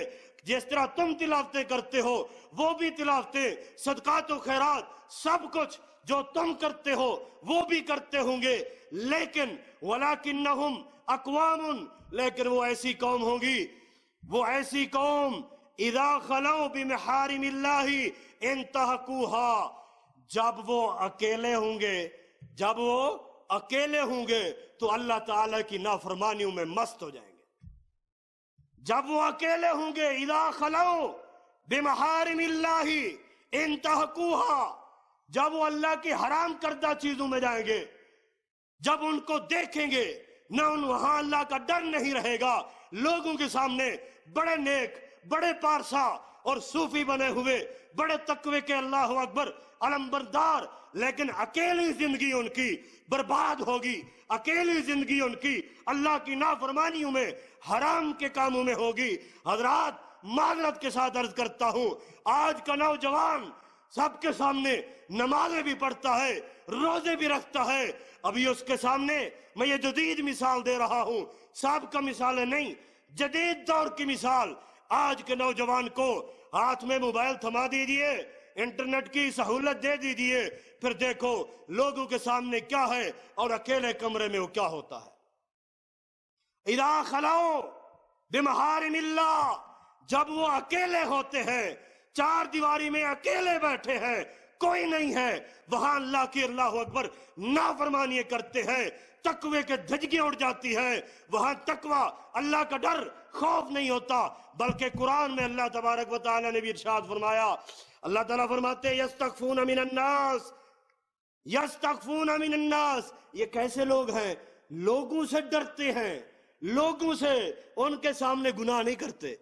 जिस तरह तुम तिलावते करते हो वो भी तिलावते सदका तो खैरात सब कुछ जो तुम करते हो वो भी करते होंगे लेकिन वला किन्न अकवाम लेकिन वो ऐसी कौम होगी वो ऐसी कौम इदा खलो ही इन तहकूहा जब वो अकेले होंगे जब वो अकेले होंगे तो अल्लाह ताला की नाफरमानियों में मस्त हो जाएंगे जब वो अकेले होंगे इला खलो बेमहारिमिल्लाही इन तहकूहा जब वो अल्लाह की हराम करदा चीजों में जाएंगे जब उनको देखेंगे ना उन वहां अल्लाह का डर नहीं रहेगा लोगों के सामने बड़े नेक बड़े पारसा और सूफी बने हुए बड़े तकवे के अल्लाह अकबर अलम्बरदार लेकिन अकेली जिंदगी उनकी बर्बाद होगी अकेली जिंदगी उनकी अल्लाह की नाफरमानियों में हराम के कामों में होगी हजरात माजरत के साथ अर्ज करता हूं आज का नौजवान सबके सामने नमाजे भी पढ़ता है रोजे भी रखता है अभी उसके सामने मैं ये जदीद मिसाल दे रहा हूं साहब का मिसाल है नहीं जदीद दौर की मिसाल आज के नौजवान को हाथ में मोबाइल थमा दीजिए इंटरनेट की सहूलत दे दीजिए फिर देखो लोगों के सामने क्या है और अकेले कमरे में वो क्या होता है इरा खलाओ बिमहार मिल्ला जब वो अकेले होते हैं चार दीवारी में अकेले बैठे हैं कोई नहीं है वहां अल्लाह की अल्लाह अकबर नाफरमानियां करते हैं तकवे के धजगी उड़ जाती है वहां तकवा अल्लाह का डर खौफ नहीं होता बल्कि कुरान में अल्लाह तबारक वाली ने भी इर्शाद फरमाया अल्लाह तला फरमाते यस फून अमीन अन्नास यस अमीन अन्नास ये कैसे लोग हैं लोगों से डरते हैं लोगों से उनके सामने गुनाह नहीं करते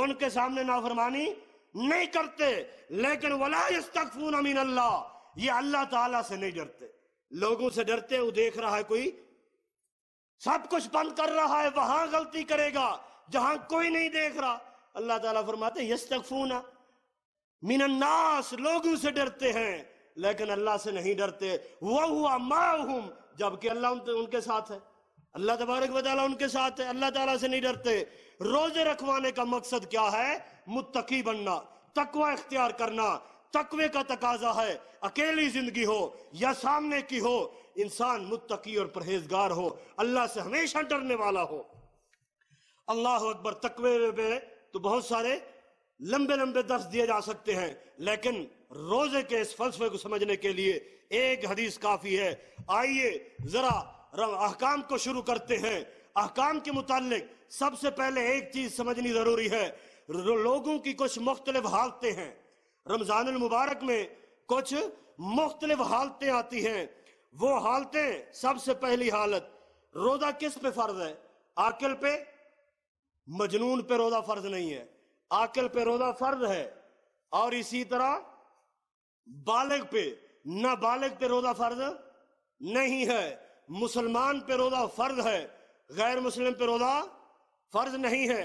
उनके सामने नाफरमानी नहीं करते लेकिन वला फून अमीन अल्लाह ये अल्लाह ताला से नहीं डरते लोगों से डरते वो देख रहा है कोई सब कुछ बंद कर रहा है वहां गलती करेगा जहां कोई नहीं देख रहा अल्लाह ताला फरमाते यस मीन अन्नास लोगों से डरते हैं लेकिन अल्लाह से नहीं डरते वह हुआ माँ जबकि अल्लाह उनके साथ है अल्लाह तबारक वाली उनके साथ है अल्लाह तला से नहीं डरते रोजे रखवाने का मकसद क्या है मुतकी बनना तकवा इख्तियार करना तकवे का तकाजा है अकेली जिंदगी हो या सामने की हो इंसान मुतकी और परहेजगार हो अल्लाह से हमेशा डरने वाला हो अल्लाह अकबर तकवे में तो बहुत सारे लंबे लंबे दर्श दिए जा सकते हैं लेकिन रोजे के इस फलसफे को समझने के लिए एक हदीस काफी है आइए जरा अहकाम को शुरू करते हैं अहकाम के मुतालिक सबसे पहले एक चीज समझनी जरूरी है लोगों की कुछ मुख्तलिफ हालतें हैं रमजान मुबारक में कुछ मुख्तलिफ हालतें आती हैं वो हालतें सबसे पहली हालत रोजा किस पे फर्ज है आकिल पे मजनून पे रोजा फर्ज नहीं है आकिल पे रोजा फर्ज है और इसी तरह बालग पे ना बालग पे रोजा फर्ज नहीं है मुसलमान पे रोजा फर्ज है गैर मुस्लिम पे रोजा फर्ज नहीं है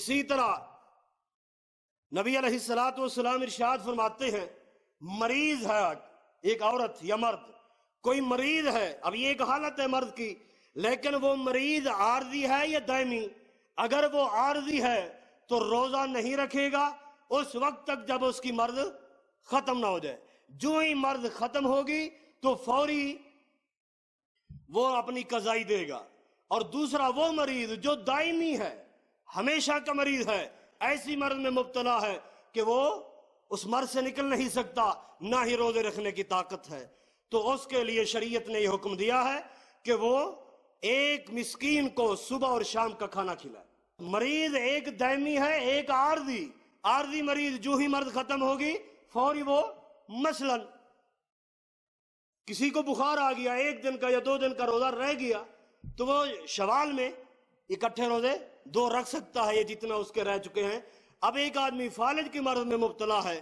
इसी तरह नबी अलैहिस्सलात वसलाम इरशाद फरमाते हैं मरीज है एक औरत या मर्द कोई मरीज है अब ये एक हालत है मर्द की लेकिन वो मरीज आरजी है या दैमी अगर वो आरजी है तो रोजा नहीं रखेगा उस वक्त तक जब उसकी मर्द खत्म ना हो जाए जो ही मर्द खत्म होगी तो फौरी वो अपनी कजाई देगा और दूसरा वो मरीज जो दायमी है हमेशा का मरीज है ऐसी मर्द में मुबतला है कि वो उस मर्द से निकल नहीं सकता ना ही रोजे रखने की ताकत है तो उसके लिए शरीयत ने यह हुक्म दिया है कि वो एक मिस्कीन को सुबह और शाम का खाना खिलाए मरीज एक दैमी है एक आरदी आरदी मरीज जो ही मर्द खत्म होगी फौरी वो मसलन किसी को बुखार आ गया एक दिन का या दो दिन का रोजा रह गया तो वो शवाल में इकट्ठे रोजे दो रख सकता है ये जितना उसके रह चुके हैं अब एक आदमी फालिज की मर्ज में मुबतला है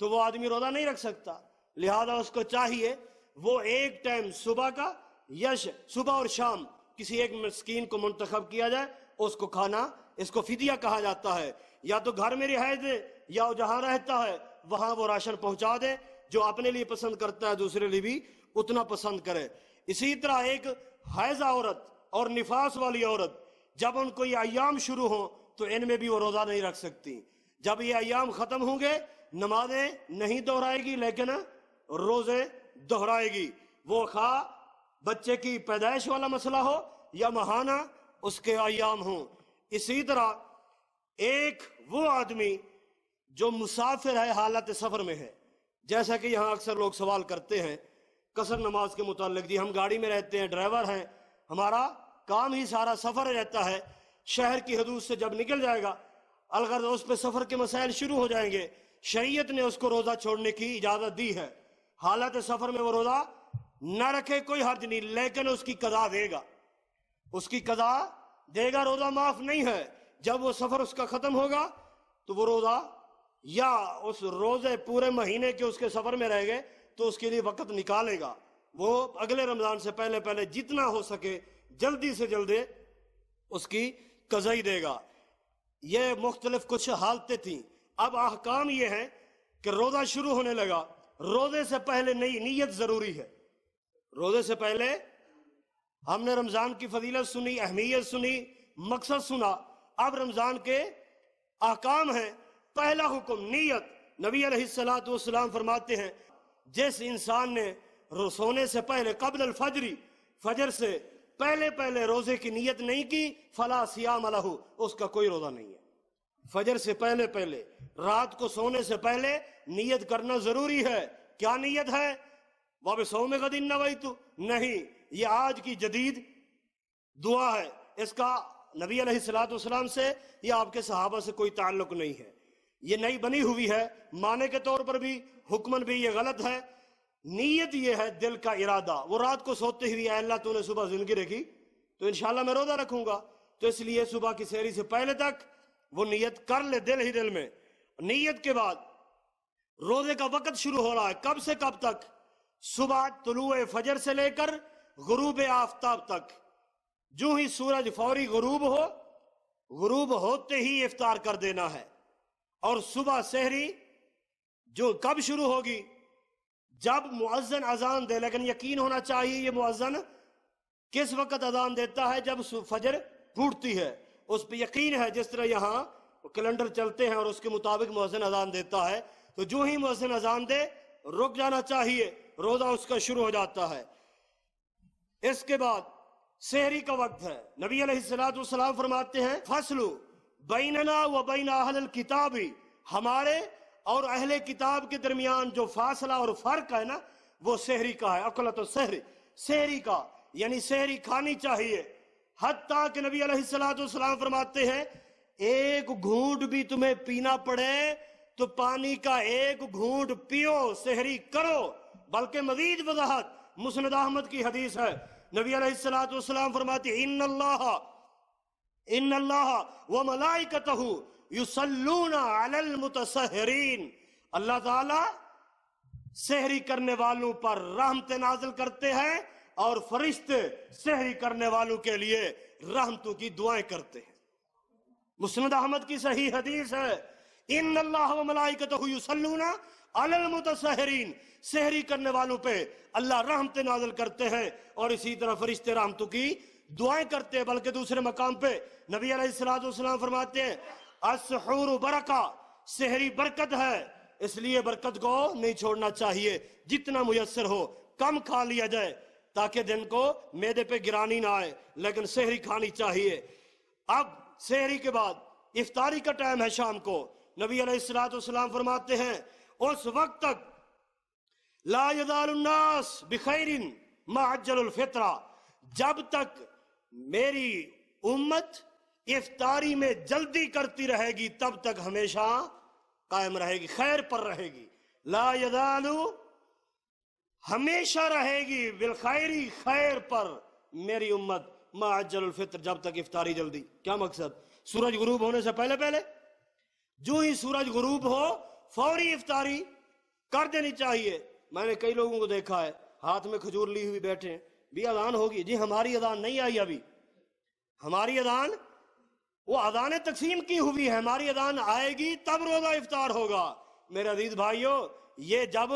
तो वो आदमी रोजा नहीं रख सकता लिहाजा उसको चाहिए वो एक टाइम सुबह का यश सुबह और शाम किसी एक मस्किन को मुंतखब किया जाए उसको खाना इसको फिदिया कहा जाता है या तो घर में रिहाय दे या जहां रहता है वहां वो राशन पहुंचा दे जो अपने लिए पसंद करता है दूसरे लिए भी उतना पसंद करे इसी तरह एक हैजा औरत और निफास वाली औरत जब उनको ये अयाम शुरू हो तो इनमें भी वो रोज़ा नहीं रख सकती जब ये अयाम ख़त्म होंगे नमाजें नहीं दोहराएगी लेकिन रोज़े दोहराएगी वो खा बच्चे की पैदाइश वाला मसला हो या महाना उसके अयाम हो इसी तरह एक वो आदमी जो मुसाफिर है हालत सफ़र में है जैसा कि यहां अक्सर लोग सवाल करते हैं कसर नमाज के मुतालिक जी हम गाड़ी में रहते हैं ड्राइवर हैं हमारा काम ही सारा सफ़र रहता है शहर की हदूद से जब निकल जाएगा अलगर उस पर सफ़र के मसाइल शुरू हो जाएंगे शरीयत ने उसको रोज़ा छोड़ने की इजाज़त दी है हालत सफ़र में वो रोज़ा न रखे कोई हर्ज नहीं लेकिन उसकी कदा देगा उसकी कदा देगा रोज़ा माफ़ नहीं है जब वो सफ़र उसका ख़त्म होगा तो वो रोज़ा या उस रोज़े पूरे महीने के उसके सफ़र में रह गए तो उसके लिए वक्त निकालेगा वो अगले रमजान से पहले पहले जितना हो सके जल्दी से जल्दी उसकी कजई देगा यह मुख्तलिफ कुछ हालतें थी अब अहकाम ये है कि रोजा शुरू होने लगा रोजे से पहले नई नीयत जरूरी है रोजे से पहले हमने रमजान की फजीलत सुनी अहमियत सुनी मकसद सुना अब रमजान के अहकाम है पहला हुक्म नीयत नबी सलात फरमाते हैं जिस इंसान ने सोने से पहले कबल फजरी फजर से पहले पहले रोजे की नीयत नहीं की फला सियाम अलहू उसका कोई रोजा नहीं है फजर से पहले पहले रात को सोने से पहले नीयत करना जरूरी है क्या नीयत है सो सोमे का दिन ना भाई तू नहीं ये आज की जदीद दुआ है इसका नबी सलाम से या आपके सहाबा से कोई ताल्लुक नहीं है ये नई बनी हुई है माने के तौर पर भी हुक्मन भी ये गलत है नीयत ये है दिल का इरादा वो रात को सोते हुए अल्लाह तूने सुबह जिंदगी रखी तो इनशाला मैं रोजा रखूंगा तो इसलिए सुबह की सहरी से पहले तक वो नीयत कर ले दिल ही दिल में नीयत के बाद रोजे का वक्त शुरू हो रहा है कब से कब तक सुबह तुलु फजर से लेकर गुरूब आफ्ताब तक जो ही सूरज फौरी गुरूब हो गुरूब होते ही इफ्तार कर देना है और सुबह शहरी जो कब शुरू होगी जब मुआजन अजान दे लेकिन यकीन होना चाहिए ये मुआजन किस वक्त अजान देता है जब फजर टूटती है उस पर यकीन है जिस तरह यहाँ कैलेंडर चलते हैं और उसके मुताबिक मुआजन अजान देता है तो जो ही मुआजन अजान दे रुक जाना चाहिए रोजा उसका शुरू हो जाता है इसके बाद शहरी का वक्त है नबी सलाम फरमाते हैं फसलू बैनना व अहल किताबी हमारे और अहले किताब के दरमियान जो फासला और फर्क है ना वो शहरी का है तो शहरी शहरी का यानी शहरी खानी चाहिए हद तक नबी सलाम फरमाते हैं एक घूंट भी तुम्हें पीना पड़े तो पानी का एक घूंट पियो शहरी करो बल्कि मजीद वजाहत मुसनद अहमद की हदीस है नबी सलाम फरमाते इन अल्लाह इन अल्लाह व मलाई युसल्लूना अल मुतसहरीन अल्लाह ताला सहरी करने वालों पर रहमत नाजिल करते हैं और फरिश्ते सहरी करने वालों के लिए रहमतों की दुआएं करते हैं मुस्मद अहमद की सही हदीस है इन अल्लाह अल्लाहना अलमुतसहरीन सहरी करने वालों पे अल्लाह रहमत नाजिल करते हैं और इसी तरह फरिश्ते रहमतों की दुआएं करते हैं बल्कि दूसरे मकाम पे नबी सलाम फरमाते हैं असहूर बरका शहरी बरकत है इसलिए बरकत को नहीं छोड़ना चाहिए जितना मुयसर हो कम खा लिया जाए ताकि दिन को मेदे पे गिरानी ना आए लेकिन शहरी खानी चाहिए अब शहरी के बाद इफ्तारी का टाइम है शाम को नबी अलैहिस्सलाम फरमाते हैं उस वक्त तक लाजदालनास बिखैरिन माजलफित्रा जब तक मेरी उम्मत इफ्तारी में जल्दी करती रहेगी तब तक हमेशा कायम रहेगी खैर पर रहेगी ला यदालू हमेशा रहेगी बिलखैरी खैर पर मेरी उम्मत माजल फित्र जब तक इफ्तारी जल्दी क्या मकसद सूरज गुरूब होने से पहले पहले जो ही सूरज गुरूब हो फौरी इफ्तारी कर देनी चाहिए मैंने कई लोगों को देखा है हाथ में खजूर ली हुई बैठे भी अदान होगी जी हमारी अदान नहीं आई अभी हमारी अदान वो अदान तकसीम की हुई है हमारी अदान आएगी तब रोजा इफ्तार होगा मेरे अजीज भाइयों ये जब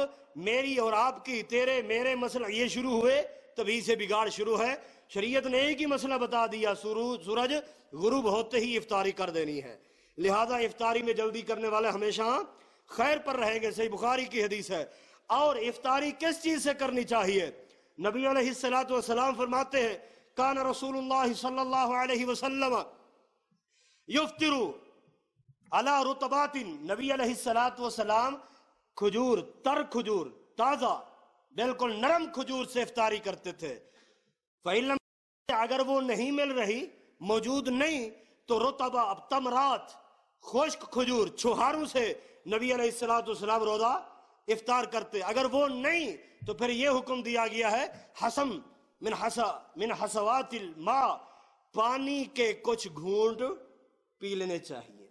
मेरी और आपकी तेरे मेरे मसल ये शुरू हुए तभी से बिगाड़ शुरू है शरीयत ने एक ही मसला बता दिया सूरज गुरुब होते ही इफ्तारी कर देनी है लिहाजा इफ्तारी में जल्दी करने वाले हमेशा खैर पर रहेंगे सही बुखारी की हदीस है और इफ्तारी किस चीज से करनी चाहिए नबी सलाम फरमाते हैं कान रसूल सल्लल्लाहु अलैहि वसल्लम युफ्तिरु अला रुतबातिन नबी अलैहिस्सलात वसलाम खजूर तर खजूर ताज़ा बिल्कुल नरम खजूर से इफ्तारी करते थे फैलम अगर वो नहीं मिल रही मौजूद नहीं तो रुतबा अब तमरात खुश्क खजूर छुहारों से नबी सलात सलाम रोज़ा इफ्तार करते अगर वो नहीं तो फिर यह हुक्म दिया गया है हसम मिन हसा मिन हसवातिल माँ पानी के कुछ घूंट पी लेने चाहिए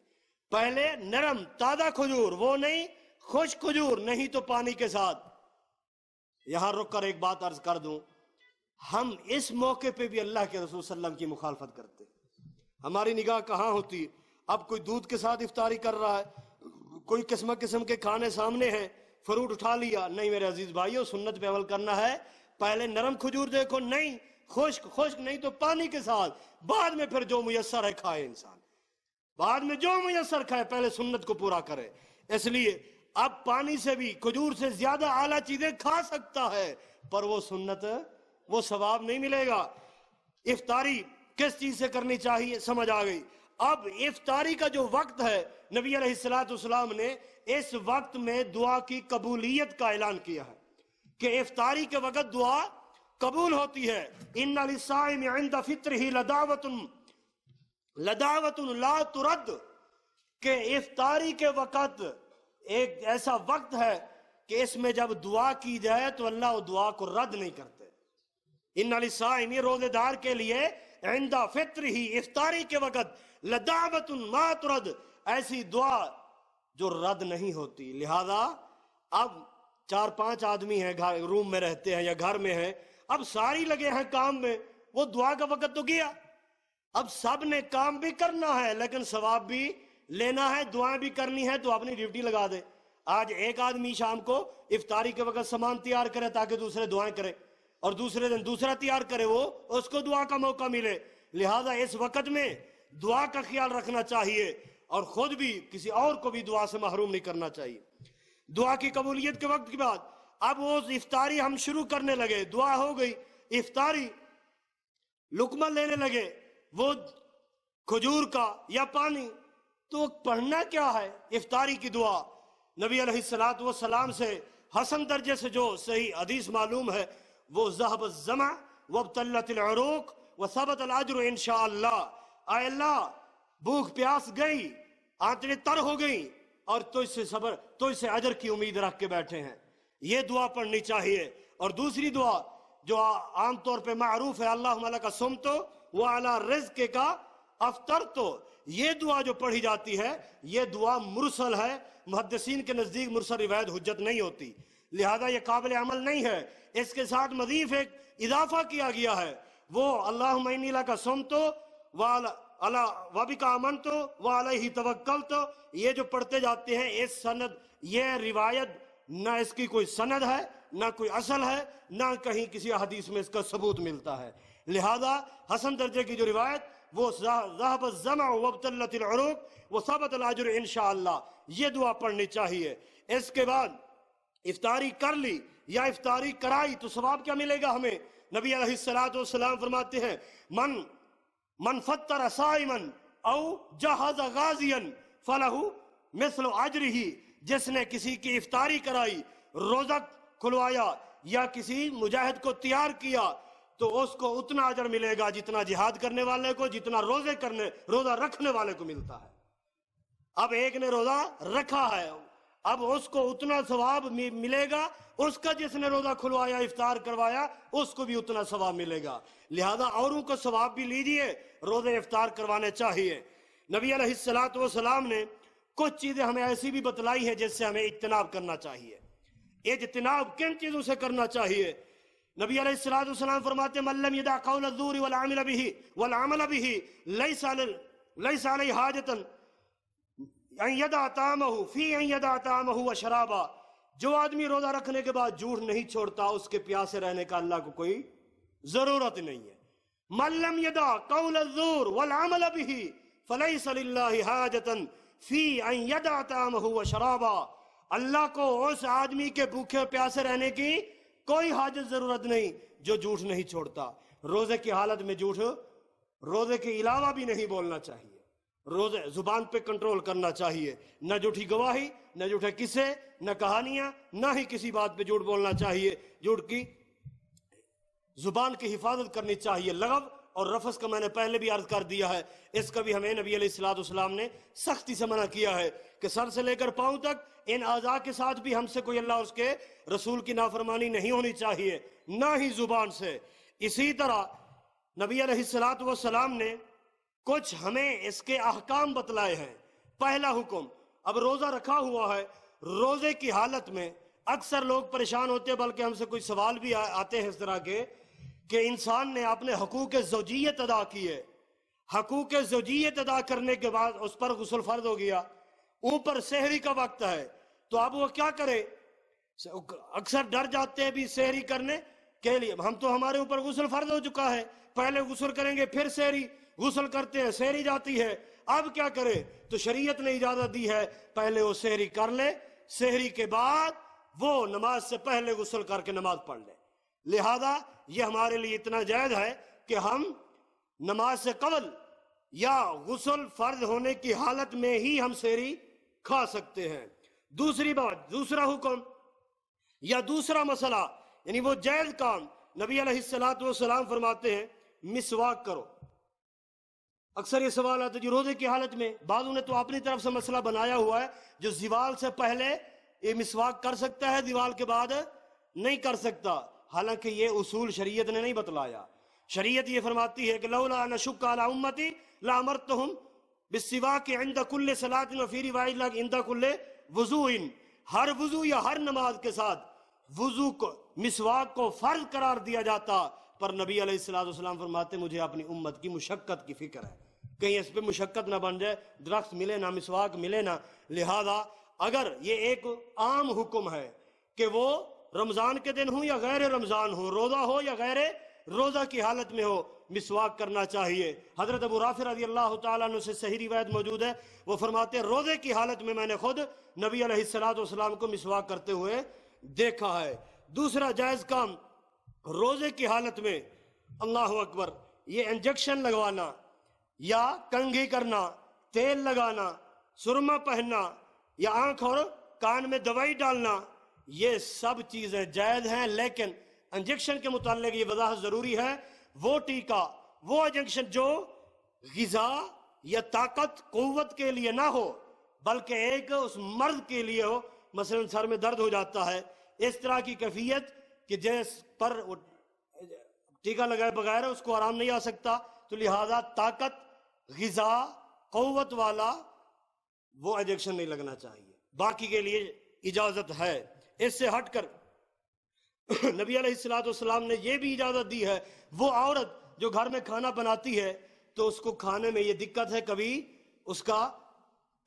पहले नरम ताजा खजूर वो नहीं खुश खजूर नहीं तो पानी के साथ यहां रुककर एक बात अर्ज कर दूं हम इस मौके पे भी अल्लाह के रसूल सल्लम की मुखालफत करते हमारी निगाह कहाँ होती अब कोई दूध के साथ इफ्तारी कर रहा है कोई किस्म किस्म के खाने सामने हैं फ्रूट उठा लिया नहीं मेरे अजीज भाइयों सुन्नत पे अमल करना है पहले नरम खजूर देखो नहीं खुश्क खुश्क नहीं तो पानी के साथ बाद में फिर जो मुयसर है खाए इंसान बाद में जो मुयसर खाए पहले सुन्नत को पूरा करे इसलिए अब पानी से भी खजूर से ज्यादा आला चीजें खा सकता है पर वो सुन्नत वो सवाब नहीं मिलेगा इफ्तारी किस चीज से करनी चाहिए समझ आ गई अब इफ्तारी का जो वक्त है नबी अलैहिस्सलाम ने इस वक्त में दुआ की कबूलियत का ऐलान किया है कि इफ्तारी के वक्त दुआ कबूल होती है इन फित्र ही लदावतुन लदावत ला तुरद के इफ्तारी के वक़्त एक ऐसा वक्त है कि इसमें जब दुआ की जाए तो अल्लाह दुआ को रद्द नहीं करते इन अलिसाइमी रोजेदार के लिए आइंदा फित्र ही इफ्तारी के वक़्त लदावत मातरद ऐसी दुआ जो रद्द नहीं होती लिहाजा अब चार पांच आदमी हैं घर रूम में रहते हैं या घर में हैं अब सारी लगे हैं काम में वो दुआ का वक़्त तो गया अब सब ने काम भी करना है लेकिन सवाब भी लेना है दुआएं भी करनी है तो अपनी ड्यूटी लगा दे आज एक आदमी शाम को इफ्तारी के वक्त सामान तैयार करे ताकि दूसरे दुआएं करे और दूसरे दिन दूसरा तैयार करे वो उसको दुआ का मौका मिले लिहाजा इस वक्त में दुआ का ख्याल रखना चाहिए और खुद भी किसी और को भी दुआ से महरूम नहीं करना चाहिए दुआ की कबूलियत के वक्त के बाद अब वो इफ्तारी हम शुरू करने लगे दुआ हो गई इफ्तारी लुकमा लेने लगे वो खजूर का या पानी तो पढ़ना क्या है इफ्तारी की दुआ नबी सलात सलाम से हसन दर्जे से जो सही अदीस मालूम है वो जहब जमा वबतल्लाक व सबत अलाजर इन अल्लाह भूख प्यास गई आंतरे तर हो गई और तो इससे सबर तो इससे अजर की उम्मीद रख के बैठे हैं ये दुआ पढ़नी चाहिए और दूसरी दुआ जो आमतौर पर मरूफ है अल्लाह का सुम तो अला रिज के का अफतर तो ये दुआ जो पढ़ी जाती है ये दुआ मुरसल है मुहदसिन के नज़दीक मुरसल रिवायत हजत नहीं होती लिहाजा ये काबिल अमल नहीं है इसके साथ मजीफ एक इजाफा किया गया है वो अल्लाह मनीला का सुन तो वाला वबी का अमन तो अला ही तवक्ल तो ये जो पढ़ते जाते हैं इस सनद ये रिवायत ना इसकी कोई सनद है ना कोई असल है ना कहीं किसी हदीस में इसका सबूत मिलता है लिहाजा हसन दर्जे की जो रिवायत वो वबतलूक वो सबत लाजुर इन ये दुआ पढ़नी चाहिए इसके बाद इफ्तारी कर ली या इफ्तारी कराई तो स्वाब क्या मिलेगा हमें नबी सलाम फरमाते हैं मन मन फतर साइमन औ जहाज गाजियन फलाहू मिसल आजर ही जिसने किसी की इफ्तारी कराई रोजक खुलवाया या किसी मुजाहिद को तैयार किया तो उसको उतना अजर मिलेगा जितना जिहाद करने वाले को जितना रोजे करने रोजा रखने वाले को मिलता है अब एक ने रोजा रखा है अब उसको उतना सवाब मिलेगा उसका जिसने रोजा खुलवाया इफ्तार करवाया उसको भी उतना सवाब मिलेगा लिहाजा औरों को सवाब भी लीजिए रोजे इफ्तार करवाने चाहिए नबी अलैहिस्सलात वसलाम ने कुछ चीजें हमें ऐसी भी बतलाई है जिससे हमें इजतनाब करना चाहिए इजतनाब किन चीजों से करना चाहिए नबी सलाम फरमाते मल्लम यदा कौल अजूर वलामिल भी वलामल भी लई साल लई साल हाजतन यदा तामहू फी यदा तामहू व शराबा जो आदमी रोजा रखने के बाद झूठ नहीं छोड़ता उसके प्यासे रहने का अल्लाह को कोई जरूरत नहीं है मल्लम यदा कौल अजूर वलामल भी फलई सल्ला हाजतन फी यदा तामहू व शराबा अल्लाह को उस आदमी के भूखे प्यासे रहने की कोई हाजत जरूरत नहीं जो झूठ नहीं छोड़ता रोजे की हालत में झूठ रोजे के अलावा भी नहीं बोलना चाहिए रोजे जुबान पे कंट्रोल करना चाहिए न झूठी गवाही न झूठे किस्से न कहानियां ना ही किसी बात पे झूठ बोलना चाहिए झूठ की जुबान की हिफाजत करनी चाहिए लगव और रफस का मैंने पहले भी अर्ज कर दिया है इसका भी हमें नबी सलाम ने सख्ती से मना किया है कि सर से लेकर पाँव तक इन आज़ा के साथ भी हमसे कोई अल्लाह उसके रसूल की नाफरमानी नहीं होनी चाहिए ना ही जुबान से इसी तरह नबी सलाम ने कुछ हमें इसके अहकाम बतलाए हैं पहला हुक्म अब रोज़ा रखा हुआ है रोज़े की हालत में अक्सर लोग परेशान होते हैं बल्कि हमसे कोई सवाल भी आ, आते हैं इस तरह के कि इंसान ने अपने हकूक जोजियत अदा किए हकूक जोजियत अदा करने के बाद उस पर गसल फर्ज हो गया ऊपर शहरी का वक्त है तो अब वो क्या करे अक्सर डर जाते हैं भी शहरी करने के लिए हम तो हमारे ऊपर गसल फर्ज हो चुका है पहले गसल करेंगे फिर शहरी गसल करते हैं शहरी जाती है अब क्या करे तो शरीयत ने इजाजत दी है पहले वो शहरी कर ले शहरी के बाद वो नमाज से पहले गसल करके नमाज पढ़ ले लिहाजा ये हमारे लिए इतना जायज है कि हम नमाज से कबल या गसल फर्ज होने की हालत में ही हम शेरी खा सकते हैं दूसरी बात दूसरा हुक्म या दूसरा मसला यानी वो जैद काम नबी सलाम फरमाते हैं मिसवाक करो अक्सर ये सवाल आता है जी रोजे की हालत में बाजू ने तो अपनी तरफ से मसला बनाया हुआ है जो जीवाल से पहले ये मिसवाक कर सकता है दीवाल के बाद नहीं कर सकता हालांकि ये उसूल शरीयत ने नहीं बतलाया शरीयत ये फरमाती है कि लौला नशुक अला उम्मती ला तो हम बिसवा के इंदा कुल्ले सलात नफी रिवाज लग इंदा कुल्ले वजू इन हर वजू या हर नमाज के साथ वजू को मिसवाक को फर्ज करार दिया जाता पर नबी अलैहिस्सलाम फरमाते मुझे अपनी उम्मत की मुशक्क़त की फिक्र है कहीं इस पर मुशक्क़त ना बन जाए दरख्त मिले ना मिसवाक मिले ना लिहाजा अगर ये एक आम हुक्म है कि वो रमज़ान के दिन हो या गैर रमज़ान हो रोज़ा हो या गैर रोज़ा की हालत में हो मिसवाक करना चाहिए हज़रत अबू राफिर रजी अल्लाह तु से सही रिवायत मौजूद है वो फरमाते रोज़े की हालत में मैंने खुद नबी सलाम को मिसवाक करते हुए देखा है दूसरा जायज़ काम रोज़े की हालत में अल्लाह अकबर ये इंजेक्शन लगवाना या कंघी करना तेल लगाना सुरमा पहनना या आंख और कान में दवाई डालना ये सब चीज़ें जायज़ हैं लेकिन इंजेक्शन के मुतालिक ये वजाहत ज़रूरी है वो टीका वो इंजेक्शन जो गज़ा या ताकत क़वत के लिए ना हो बल्कि एक उस मर्द के लिए हो मसलन सर में दर्द हो जाता है इस तरह की कैफियत कि जिस पर टीका लगाए बगैर उसको आराम नहीं आ सकता तो लिहाजा ताकत गज़ा क़वत वाला वो इंजेक्शन नहीं लगना चाहिए बाकी के लिए इजाज़त है इससे हटकर नबी अलैहिस्सलाम ने यह भी इजाजत दी है वो औरत जो घर में खाना बनाती है तो उसको खाने में यह दिक्कत है कभी उसका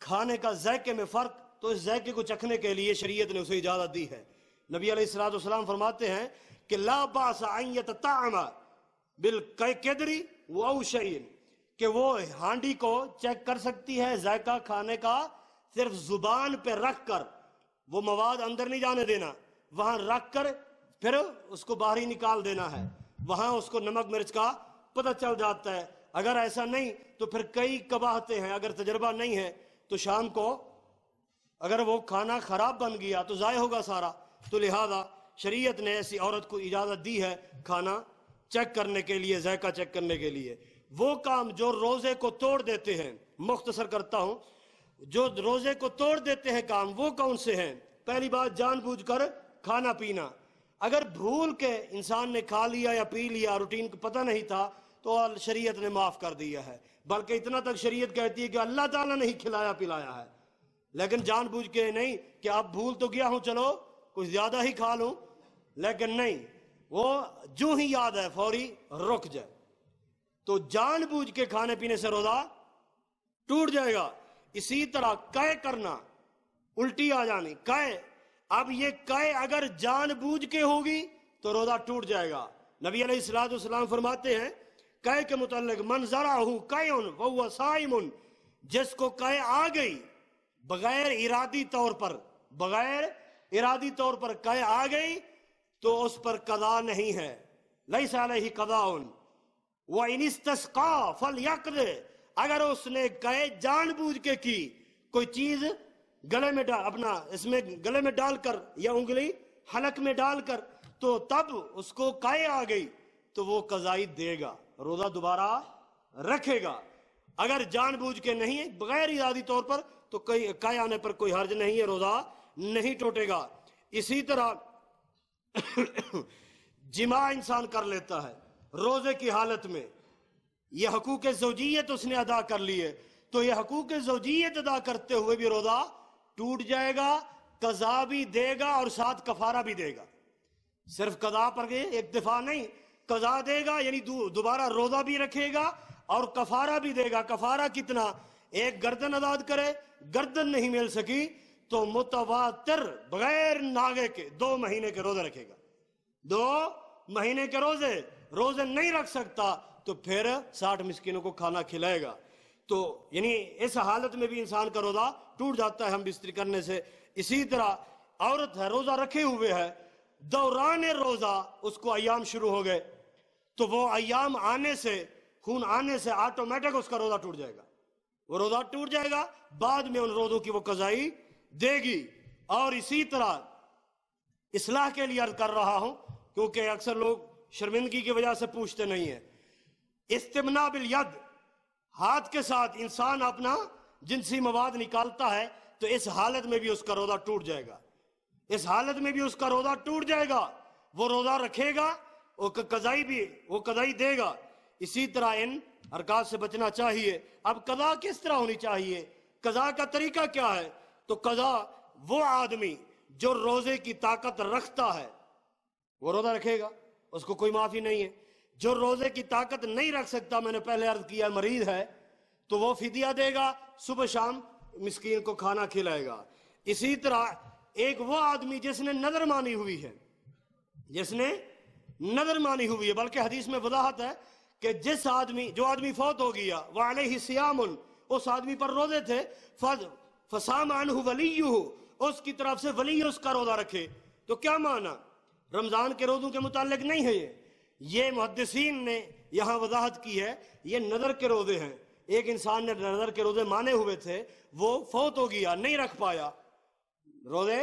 खाने का जायके में फर्क तो इस जायके को चखने के लिए शरीयत ने उसे इजाजत दी है नबी अलैहिस्सलाम फरमाते हैं कि लाबासामा बिल कैदरी वहीन कि वो हांडी को चेक कर सकती है जायका खाने का सिर्फ जुबान पर रख कर वो मवाद अंदर नहीं जाने देना वहां रख कर फिर उसको बाहर ही निकाल देना है वहां उसको नमक मिर्च का पता चल जाता है अगर ऐसा नहीं तो फिर कई कबाहते हैं अगर तजर्बा नहीं है तो शाम को अगर वो खाना खराब बन गया तो ज़ाय होगा सारा तो लिहाजा शरीयत ने ऐसी औरत को इजाज़त दी है खाना चेक करने के लिए जायका चेक करने के लिए वो काम जो रोज़े को तोड़ देते हैं मुख्तसर करता हूं जो रोजे को तोड़ देते हैं काम वो कौन से हैं पहली बात जानबूझकर खाना पीना अगर भूल के इंसान ने खा लिया या पी लिया रूटीन को पता नहीं था तो शरीयत ने माफ कर दिया है बल्कि इतना तक शरीयत कहती है कि अल्लाह ताला ने ही खिलाया पिलाया है लेकिन जानबूझ के नहीं कि अब भूल तो गया हूं चलो कुछ ज्यादा ही खा लू लेकिन नहीं वो जो ही याद है फौरी रुक जाए तो जानबूझ के खाने पीने से रोजा टूट जाएगा इसी तरह कह करना उल्टी आ जानी कह अब ये कह अगर जानबूझ के होगी तो रोजा टूट जाएगा नबी अलैहिस्सलाम फरमाते हैं कह के मुतल मनजरा हूं कह उन वह उन जिसको कह आ गई बगैर इरादी तौर पर बगैर इरादी तौर पर कह आ गई तो उस पर कदा नहीं है लई साल ही कदा उन वह इनस्तस्का फल यक अगर उसने गए जानबूझ के की कोई चीज गले में डाल अपना इसमें गले में डालकर या उंगली हलक में डालकर तो तब उसको काय आ गई तो वो कजाई देगा रोजा दोबारा रखेगा अगर जानबूझ के नहीं है बगैर इरादी तौर पर तो कई काय आने पर कोई हर्ज नहीं है रोजा नहीं टूटेगा इसी तरह जिमा इंसान कर लेता है रोजे की हालत में ये हकूक जोजियत उसने अदा कर लिए तो ये हकूक जोजियत अदा करते हुए भी रोजा टूट जाएगा कजा भी देगा और साथ कफारा भी देगा सिर्फ कजा पर गए दफा नहीं कजा देगा यानी दोबारा रोजा भी रखेगा और कफारा भी देगा कफारा कितना एक गर्दन आजाद करे गर्दन नहीं मिल सकी तो मुतवातर बगैर नागे के दो महीने के रोजे रखेगा दो महीने के रोजे रोजे नहीं रख सकता तो फिर साठ मिसकिनों को खाना खिलाएगा तो यानी इस हालत में भी इंसान का रोजा टूट जाता है हम बिस्तरी करने से इसी तरह औरत है रोजा रखे हुए है दौरान रोजा उसको अयाम शुरू हो गए तो वो अयाम आने से खून आने से ऑटोमेटिक उसका रोजा टूट जाएगा वो रोजा टूट जाएगा बाद में उन रोजों की वो कजाई देगी और इसी तरह इसलाह के लिए अर्ज कर रहा हूं क्योंकि अक्सर लोग शर्मिंदगी की वजह से पूछते नहीं है इस्तेमना बिल यद हाथ के साथ इंसान अपना जिनसी मवाद निकालता है तो इस हालत में भी उसका रोजा टूट जाएगा इस हालत में भी उसका रोजा टूट जाएगा वो रोजा रखेगा वो कजाई भी वो कजाई देगा इसी तरह इन हरकत से बचना चाहिए अब कजा किस तरह होनी चाहिए कजा का तरीका क्या है तो कजा वो आदमी जो रोजे की ताकत रखता है वो रोजा रखेगा उसको कोई माफी नहीं है जो रोजे की ताकत नहीं रख सकता मैंने पहले अर्ज किया मरीज है तो वो फिदिया देगा सुबह शाम मिस्किन को खाना खिलाएगा इसी तरह एक वो आदमी जिसने नजर मानी हुई है जिसने नजर मानी हुई है बल्कि हदीस में वजाहत है कि जिस आदमी जो आदमी फौत हो गया वाले ही सियाम उस आदमी पर रोजे थे फज फसामान वली उसकी तरफ से वली उसका रोजा रखे तो क्या माना रमजान के रोजों के मुतालिक नहीं है ये ये मुहदसिन ने यहाँ वजाहत की है ये नजर के रोजे हैं एक इंसान ने नजर के रोजे माने हुए थे वो फौत हो गया नहीं रख पाया रोजे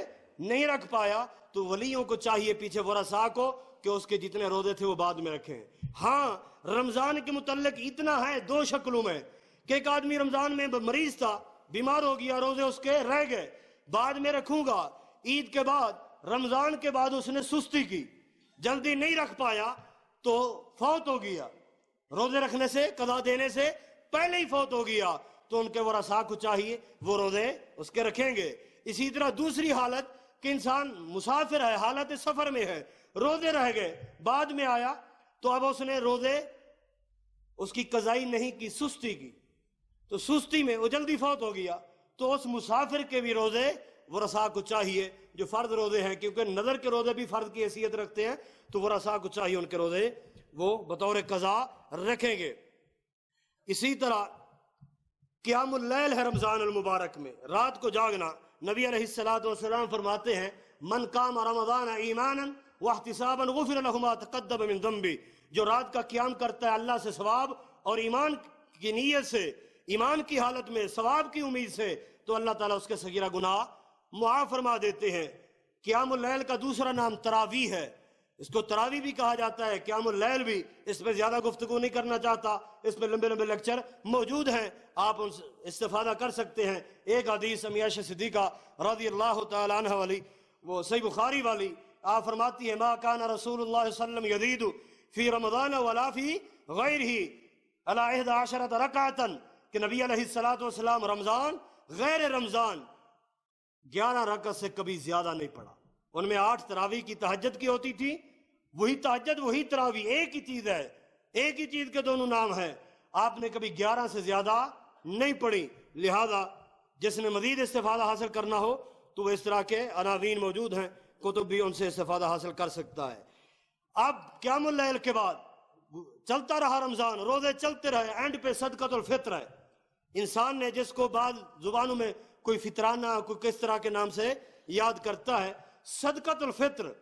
नहीं रख पाया तो वलियों को चाहिए पीछे वरसा को कि उसके जितने रोजे थे वो बाद में रखें हाँ रमजान के मुतलक इतना है दो शक्लों में कि एक आदमी रमजान में मरीज था बीमार हो गया रोजे उसके रह गए बाद में रखूंगा ईद के बाद रमजान के बाद उसने सुस्ती की जल्दी नहीं रख पाया तो फौत हो गया रोजे रखने से कदा देने से पहले ही फौत हो गया तो उनके वरसा को चाहिए वो रोजे उसके रखेंगे इसी तरह दूसरी हालत कि इंसान मुसाफिर है हालत सफर में है रोजे रह गए बाद में आया तो अब उसने रोजे उसकी कजाई नहीं की सुस्ती की तो सुस्ती में वो जल्दी फौत हो गया तो उस मुसाफिर के भी रोजे वरसा को चाहिए जो फ़र्द रोज़े हैं क्योंकि नज़र के रोज़े भी फ़र्द की हैसियत रखते हैं तो रसा को चाहिए उनके रोज़े वो बतौर कज़ा रखेंगे इसी तरह क्यामल है रमज़ान मुबारक में रात को जागना नबी सलाम फरमाते हैं मन काम रमज़ान ईमान वाहन गफिरमा जो रात का क्याम करता है अल्लाह से स्वाब और ईमान की नीयत से ईमान की हालत में स्वाब की उम्मीद से तो अल्लाह ताला उसके सगीरा गुनाह मुआ फरमा देते हैं क्यामल का दूसरा नाम तरावी है इसको तरावी भी कहा जाता है क्यामल भी इसमें ज़्यादा गुफ्तु नहीं करना चाहता इसमें लंबे लंबे लेक्चर मौजूद हैं आप उन इस्तफादा कर सकते हैं एक हदीस अमियाश सिद्दीका रजी अल्लाह तला वाली वो सही बुखारी वाली आ फरमाती है माँ काना रसूल यदीद फ़ी रमदान वलाफ़ी गैर ही अलाहद आशरत रकातन कि नबी सलात रमज़ान गैर रमज़ान ग्यारह रकत से कभी ज्यादा नहीं पढ़ा उनमें आठ तरावी की तहजत की होती थी वही तहजत वही तरावी एक ही चीज है एक ही चीज के दोनों नाम है आपने कभी ग्यारह से ज्यादा नहीं पढ़ी लिहाजा जिसने मजीद इस्तेफादा हासिल करना हो तो वह इस तरह के अनावीन मौजूद हैं कुतुब भी उनसे इस्तेफादा हासिल कर सकता है अब क्या क्यामल के बाद चलता रहा रमजान रोजे चलते रहे एंड पे सदकतुल फित्र है इंसान ने जिसको बाद जुबानों में कोई फितराना कोई किस तरह के नाम से याद करता है फित्र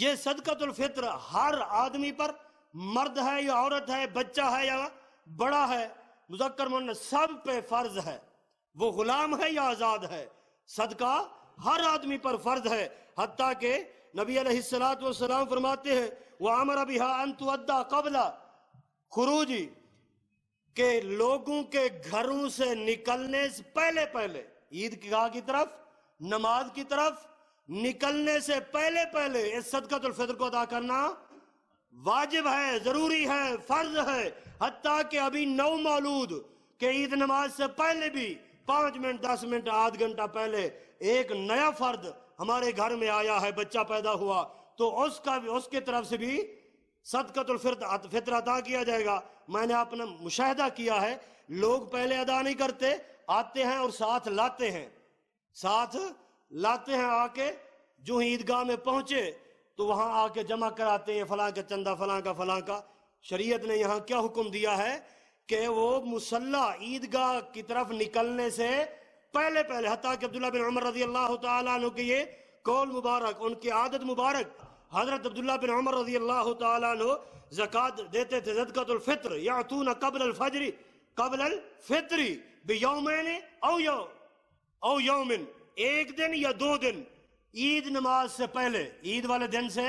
ये फित्र हर आदमी पर मर्द है या औरत है बच्चा है या बड़ा है मुजक्कर मन सब पे फर्ज है वो गुलाम है या आजाद है सदका हर आदमी पर फर्ज है हती के नबी सलात फरमाते हैं वह आमर अभी अंतुअद्दा कबला खुरूजी कि लोगों के घरों से निकलने से पहले पहले ईद की गाह की तरफ नमाज की तरफ निकलने से पहले पहले इस फितर को अदा करना वाजिब है जरूरी है फर्ज है हती के अभी नौ मौलूद के ईद नमाज से पहले भी पांच मिनट दस मिनट आध घंटा पहले एक नया फर्द हमारे घर में आया है बच्चा पैदा हुआ तो उसका भी उसके तरफ से भी सदकतुल फितर अदा किया जाएगा मैंने आपने मुशाहिदा किया है लोग पहले अदा नहीं करते आते हैं और साथ लाते हैं साथ लाते हैं आके जो ही ईदगाह में पहुंचे तो वहां आके जमा कराते हैं फलां का चंदा फलां का फलां का शरीयत ने यहाँ क्या हुक्म दिया है कि वो मुसल्ला ईदगाह की तरफ निकलने से पहले पहले हता के अब्दुल्ला बिन उमर रजी अल्लाह तु के ये कौल मुबारक उनकी आदत मुबारक हज़रत अब्दुल्ला बिन उमर रजी अल्लाह तु ज़क़़त देते थे फितर जदकतुल्फ़ितर यातून कबल अलफजरी कबल अलफितरी बेयौमैन औ यौमिन एक दिन या दो दिन ईद नमाज से पहले ईद वाले दिन से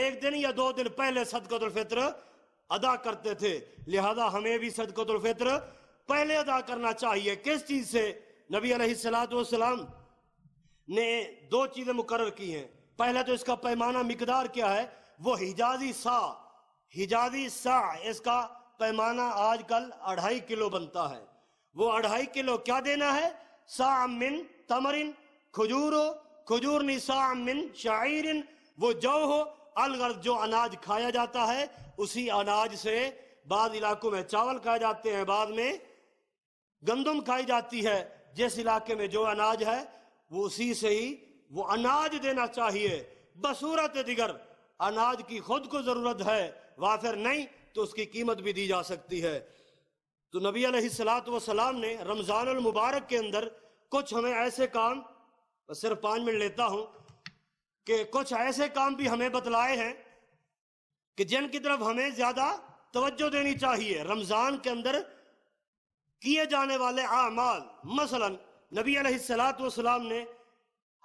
एक दिन या दो दिन पहले सदकतुल्फ़ितर अदा करते थे लिहाजा हमें भी सदकतुल्फ़ितर पहले अदा करना चाहिए किस चीज़ से नबी सलाम ने दो चीज़ें मुकर की हैं पहले तो इसका पैमाना मकदार क्या है वो हिजाजी सा हिजाजी सा इसका पैमाना आजकल अढ़ाई किलो बनता है वो अढ़ाई किलो क्या देना है सा मिन तमरिन खजूर हो खजूर निसा मिन शायरिन वो जौ हो अलगर्द जो अनाज खाया जाता है उसी अनाज से बाद इलाकों में चावल खाए जाते हैं बाद में गंदम खाई जाती है जिस इलाके में जो अनाज है वो उसी से ही वो अनाज देना चाहिए बसूरत दिगर अनाज की खुद को जरूरत है वाफिर नहीं तो उसकी कीमत भी दी जा सकती है तो नबी सलात वसलाम ने रमज़ान मुबारक के अंदर कुछ हमें ऐसे काम सिर्फ पांच मिनट लेता हूं कि कुछ ऐसे काम भी हमें बतलाए हैं कि जिनकी तरफ हमें ज़्यादा तवज्जो देनी चाहिए रमज़ान के अंदर किए जाने वाले आमाल मसलन नबी सलात वसलाम ने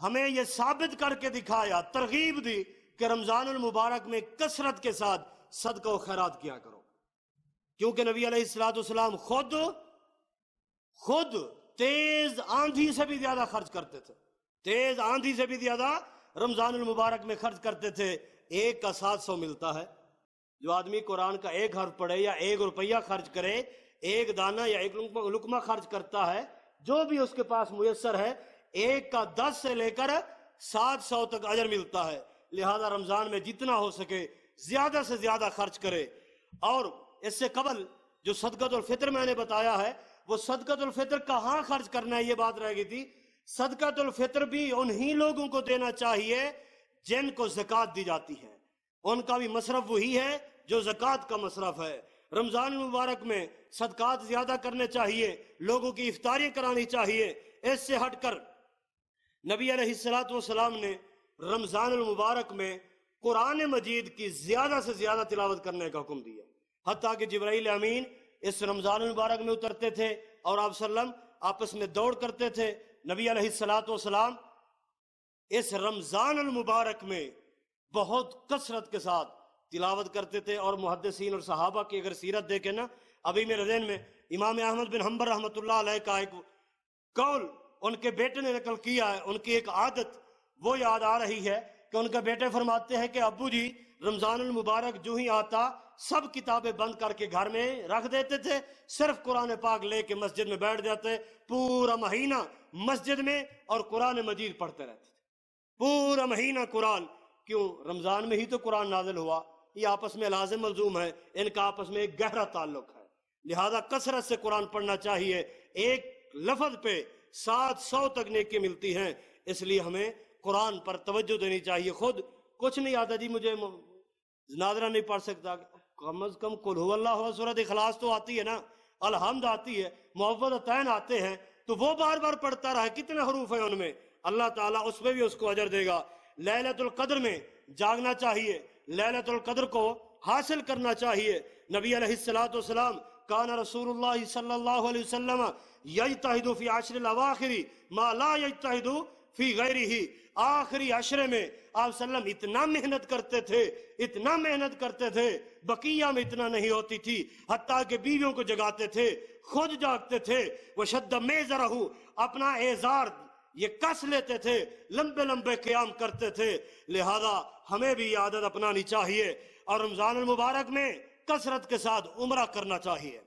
हमें यह साबित करके दिखाया तरगीब दी कि रमजान मुबारक में कसरत के साथ सदका खैरात किया करो क्योंकि नबी अलैहिस्सलाम खुद खुद तेज आंधी से भी ज्यादा खर्च करते थे तेज आंधी से भी ज्यादा रमजान मुबारक में खर्च करते थे एक का सात सौ मिलता है जो आदमी कुरान का एक हर्फ पढ़े या एक रुपया खर्च करे एक दाना या एक लुकमा खर्च करता है जो भी उसके पास मुयसर है एक का दस से लेकर सात सौ तक अजर मिलता है लिहाजा रमजान में जितना हो सके ज्यादा से ज्यादा खर्च करे और इससे कबल जो सदकतुल्फितर मैंने बताया है वो सदकतुल्फितर कहाँ खर्च करना है ये बात रह गई थी सदकतुल्फितर भी उन्हीं लोगों को देना चाहिए जिनको जक़ात दी जाती है उनका भी मशरफ वही है जो जक़ात का मशरफ है रमज़ान मुबारक में सदक़ात ज़्यादा करने चाहिए लोगों की इफ्तारियां करानी चाहिए इससे हटकर नबी सलाम ने रमज़ान मुबारक में कुरान मजीद की ज़्यादा से ज़्यादा तिलावत करने का हुक्म दिया हती कि जबराइल अमीन इस रमज़ान मुबारक में उतरते थे और आप सल्लम आपस में दौड़ करते थे नबी सलाम इस रमज़ान मुबारक में बहुत कसरत के साथ तिलावत करते थे और मुहदसिन और सहाबा की अगर सीरत देखे ना अभी मेरे जहन में इमाम अहमद बिन हम्बर रहमत का एक कौल उनके बेटे ने नकल किया है उनकी एक आदत वो याद आ रही है कि उनके बेटे फरमाते हैं कि अबू जी रमजान मुबारक जो ही आता सब किताबें बंद करके घर में रख देते थे सिर्फ कुरान पाक लेके मस्जिद में बैठ जाते पूरा महीना मस्जिद में और कुरान मजीद पढ़ते रहते थे पूरा महीना कुरान क्यों रमजान में ही तो कुरान नाजिल हुआ ये आपस में लाजिम मलजूम है इनका आपस में एक गहरा ताल्लुक है लिहाजा कसरत से कुरान पढ़ना चाहिए एक लफज पे सात सौ तक नेकी मिलती हैं इसलिए हमें कुरान पर तवज्जो देनी चाहिए खुद कुछ नहीं आता जी मुझे नादरा नहीं पढ़ सकता कम अज कम कुल्ला सूरत इखलास तो आती है ना अलहमद आती है मोहब्बत तैन आते हैं तो वो बार बार पढ़ता रहा कितने हरूफ है उनमें अल्लाह ताला उसमें भी उसको अजर देगा लैलतुल कदर में जागना चाहिए लैलतुल कदर को हासिल करना चाहिए नबी अलैहिस्सलाम कान रसूल सल्लाम यही तहदूफ़ी आशर आखिरी माला यही तहदू फी गैरी ही आखिरी अशरे में आप सल्लम इतना मेहनत करते थे इतना मेहनत करते थे बकिया में इतना नहीं होती थी हती के बीवियों को जगाते थे खुद जागते थे वो शद में जराहू अपना एजार ये कस लेते थे लंबे लंबे क्याम करते थे लिहाजा हमें भी आदत अपनानी चाहिए और रमजान मुबारक में कसरत के साथ उम्र करना चाहिए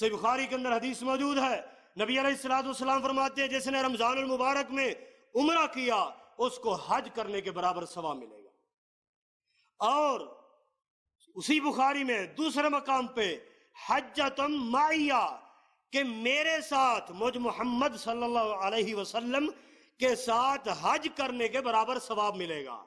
सही बुखारी के अंदर हदीस मौजूद है नबी अलैहिस्सलाम फरमाते हैं जिसने रमजान मुबारक में उम्र किया उसको हज करने के बराबर सवा मिलेगा और उसी बुखारी में दूसरे मकाम पे हजतम माइया के मेरे साथ मुझ मोहम्मद सल्लल्लाहु अलैहि वसल्लम के साथ हज करने के बराबर सवाब मिलेगा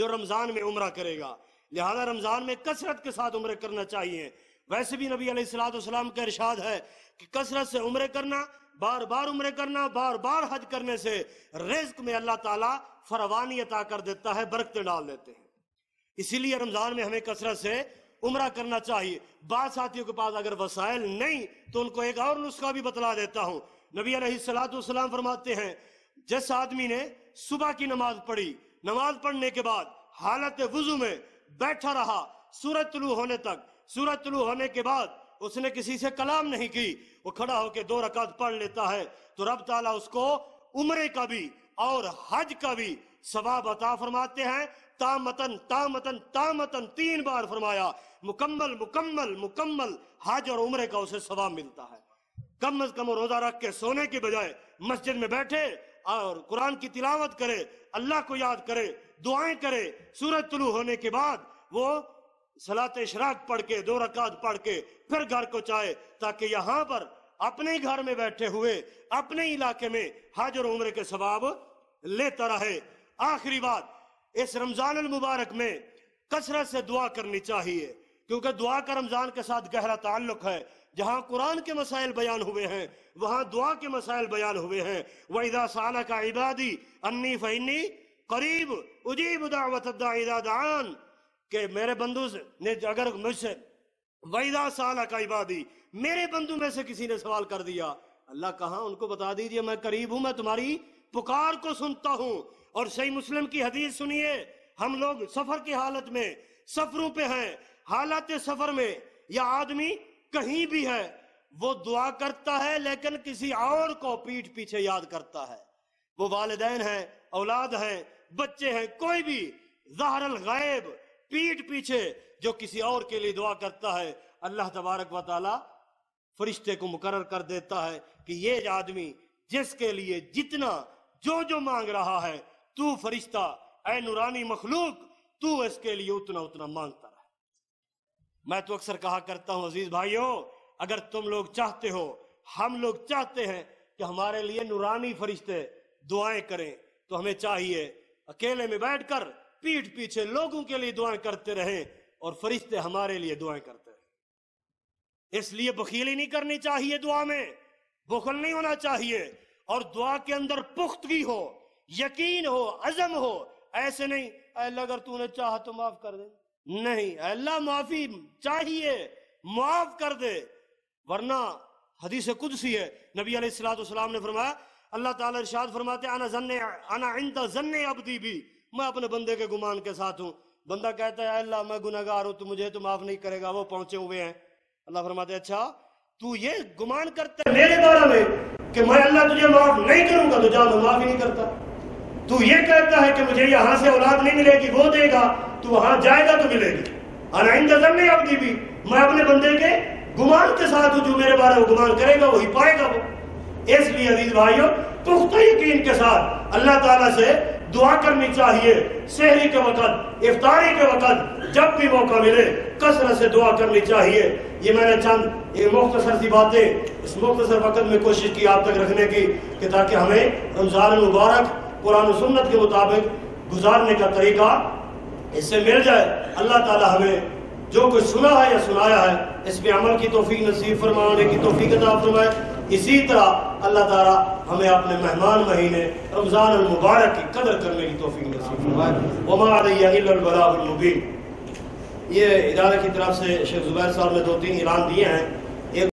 जो रमजान में उम्र करेगा लिहाजा रमज़ान में कसरत के साथ उम्र करना चाहिए वैसे भी नबी अलैहिस्सलाम का इरशाद है कि कसरत से उम्र करना बार बार उम्र करना बार बार हज करने से रिज्क में अल्लाह ताला फरवानी अता कर देता है बरकत डाल देते हैं इसीलिए रमज़ान में हमें कसरत से उम्र करना चाहिए बाद साथियों के पास अगर वसायल नहीं तो उनको एक और नुस्खा भी बतला देता हूँ नबी अलैहिस्सलाम फरमाते हैं जिस आदमी ने सुबह की नमाज पढ़ी नमाज पढ़ने के बाद हालत वजू में बैठा रहा सूरज तुलू होने तक सूरज तुलू होने के बाद उसने किसी से कलाम नहीं की वो खड़ा होकर दो रकात पढ़ लेता है तो रब ताला उसको उम्र का भी और हज का भी सवाब अता फरमाते हैं तामतन तामतन तामतन तीन बार फरमाया मुकम्मल मुकम्मल मुकम्मल हज और उम्र का उसे सवाब मिलता है कम अज कम रोजा रख के सोने के बजाय मस्जिद में बैठे और कुरान की तिलावत करे अल्लाह को याद करे दुआएं करे सूरज तुलु होने के बाद वो सलात शराक पढ़ के दो रकात पढ़ के फिर घर को चाहे ताकि यहाँ पर अपने घर में बैठे हुए अपने इलाके में हाजर उम्र के सवाब लेता रहे आखिरी बात इस रमजान मुबारक में कसरत से दुआ करनी चाहिए क्योंकि दुआ का रमजान के साथ गहरा ताल्लुक है जहां कुरान के मसाइल बयान हुए हैं वहां दुआ के मसाइल बयान हुए हैं वही साल का इबादी अन्नी फनी करीब उजीब दावत दान के मेरे बंधु ने अगर मुझसे वैदा साल का इबादी मेरे बंधु में से किसी ने सवाल कर दिया अल्लाह कहा उनको बता दीजिए मैं करीब हूं मैं तुम्हारी पुकार को सुनता हूं और सही मुस्लिम की हदीस सुनिए हम लोग सफर की हालत में सफरों पे हैं हालत सफर में या आदमी कहीं भी है वो दुआ करता है लेकिन किसी और को पीठ पीछे याद करता है वो वालदेन हैं औलाद हैं बच्चे हैं कोई भी जहरल गायब पीठ पीछे जो किसी और के लिए दुआ करता है अल्लाह तबारक वाली फरिश्ते को मुकर कर देता है कि ये आदमी जिसके लिए जितना जो जो मांग रहा है तू फरिश्ता ए नुरानी मखलूक तू इसके लिए उतना उतना मांगता रहा मैं तो अक्सर कहा करता हूं अजीज भाइयों अगर तुम लोग चाहते हो हम लोग चाहते हैं कि हमारे लिए नूरानी फरिश्ते दुआएं करें तो हमें चाहिए अकेले में बैठकर पीठ पीछे लोगों के लिए दुआएं करते रहे और फरिश्ते हमारे लिए दुआएं करते रहे इसलिए बखीली नहीं करनी चाहिए दुआ में बुखल नहीं होना चाहिए और दुआ के अंदर पुख्तगी हो यकीन हो अजम हो ऐसे नहीं अल्लाह अगर तूने चाह तो माफ कर दे नहीं अल्लाह माफी चाहिए माफ कर दे वरना हदीस कुदसी है नबी सलाम ने फरमाया अल्लाह ताला इरशाद फरमाते आना जन्ने आना इंदा जन्ने अबदी भी मैं अपने बंदे के गुमान के साथ हूँ बंदा कहता है अल्लाह मैं गुनागार हूँ तो मुझे तो माफ नहीं करेगा वो पहुंचे हुए हैं अल्लाह फरमाते अच्छा तू ये गुमान करते है मेरे बारे में कि मैं अल्लाह तुझे माफ नहीं करूंगा तो जा मैं माफ ही नहीं करता तू ये कहता है कि मुझे यहाँ से औलाद नहीं मिलेगी वो देगा तू वहां जाएगा तो मिलेगी और आइंदा जन्ने अबदी भी मैं अपने बंदे के गुमान के साथ हूँ जो मेरे बारे में गुमान करेगा वही पाएगा वो इसलिए अजीज भाइयों पुख्ता यकीन के साथ अल्लाह ताला से दुआ करनी चाहिए शहरी के वक़्त इफ्तारी के वक़्त जब भी मौका मिले कसरत से दुआ करनी चाहिए ये मैंने चंद ये मुख्तसर सी बातें इस मुख्तसर वक़्त में कोशिश की आप तक रखने की कि ताकि हमें रमज़ान मुबारक कुरान सुन्नत के मुताबिक गुजारने का तरीका इससे मिल जाए अल्लाह ताला हमें जो कुछ सुना है या सुनाया है इसमें अमल की तोफ़ी नसीब फरमाने की तोफ़ी अदा फरमाए इसी तरह अल्लाह तारा हमें अपने मेहमान महीने रमज़ान मुबारक की कदर करने की तोफ़ी नसीब ये इदारे की तरफ से शेख ज़ुबैर साहब ने दो तीन ऐलान दिए हैं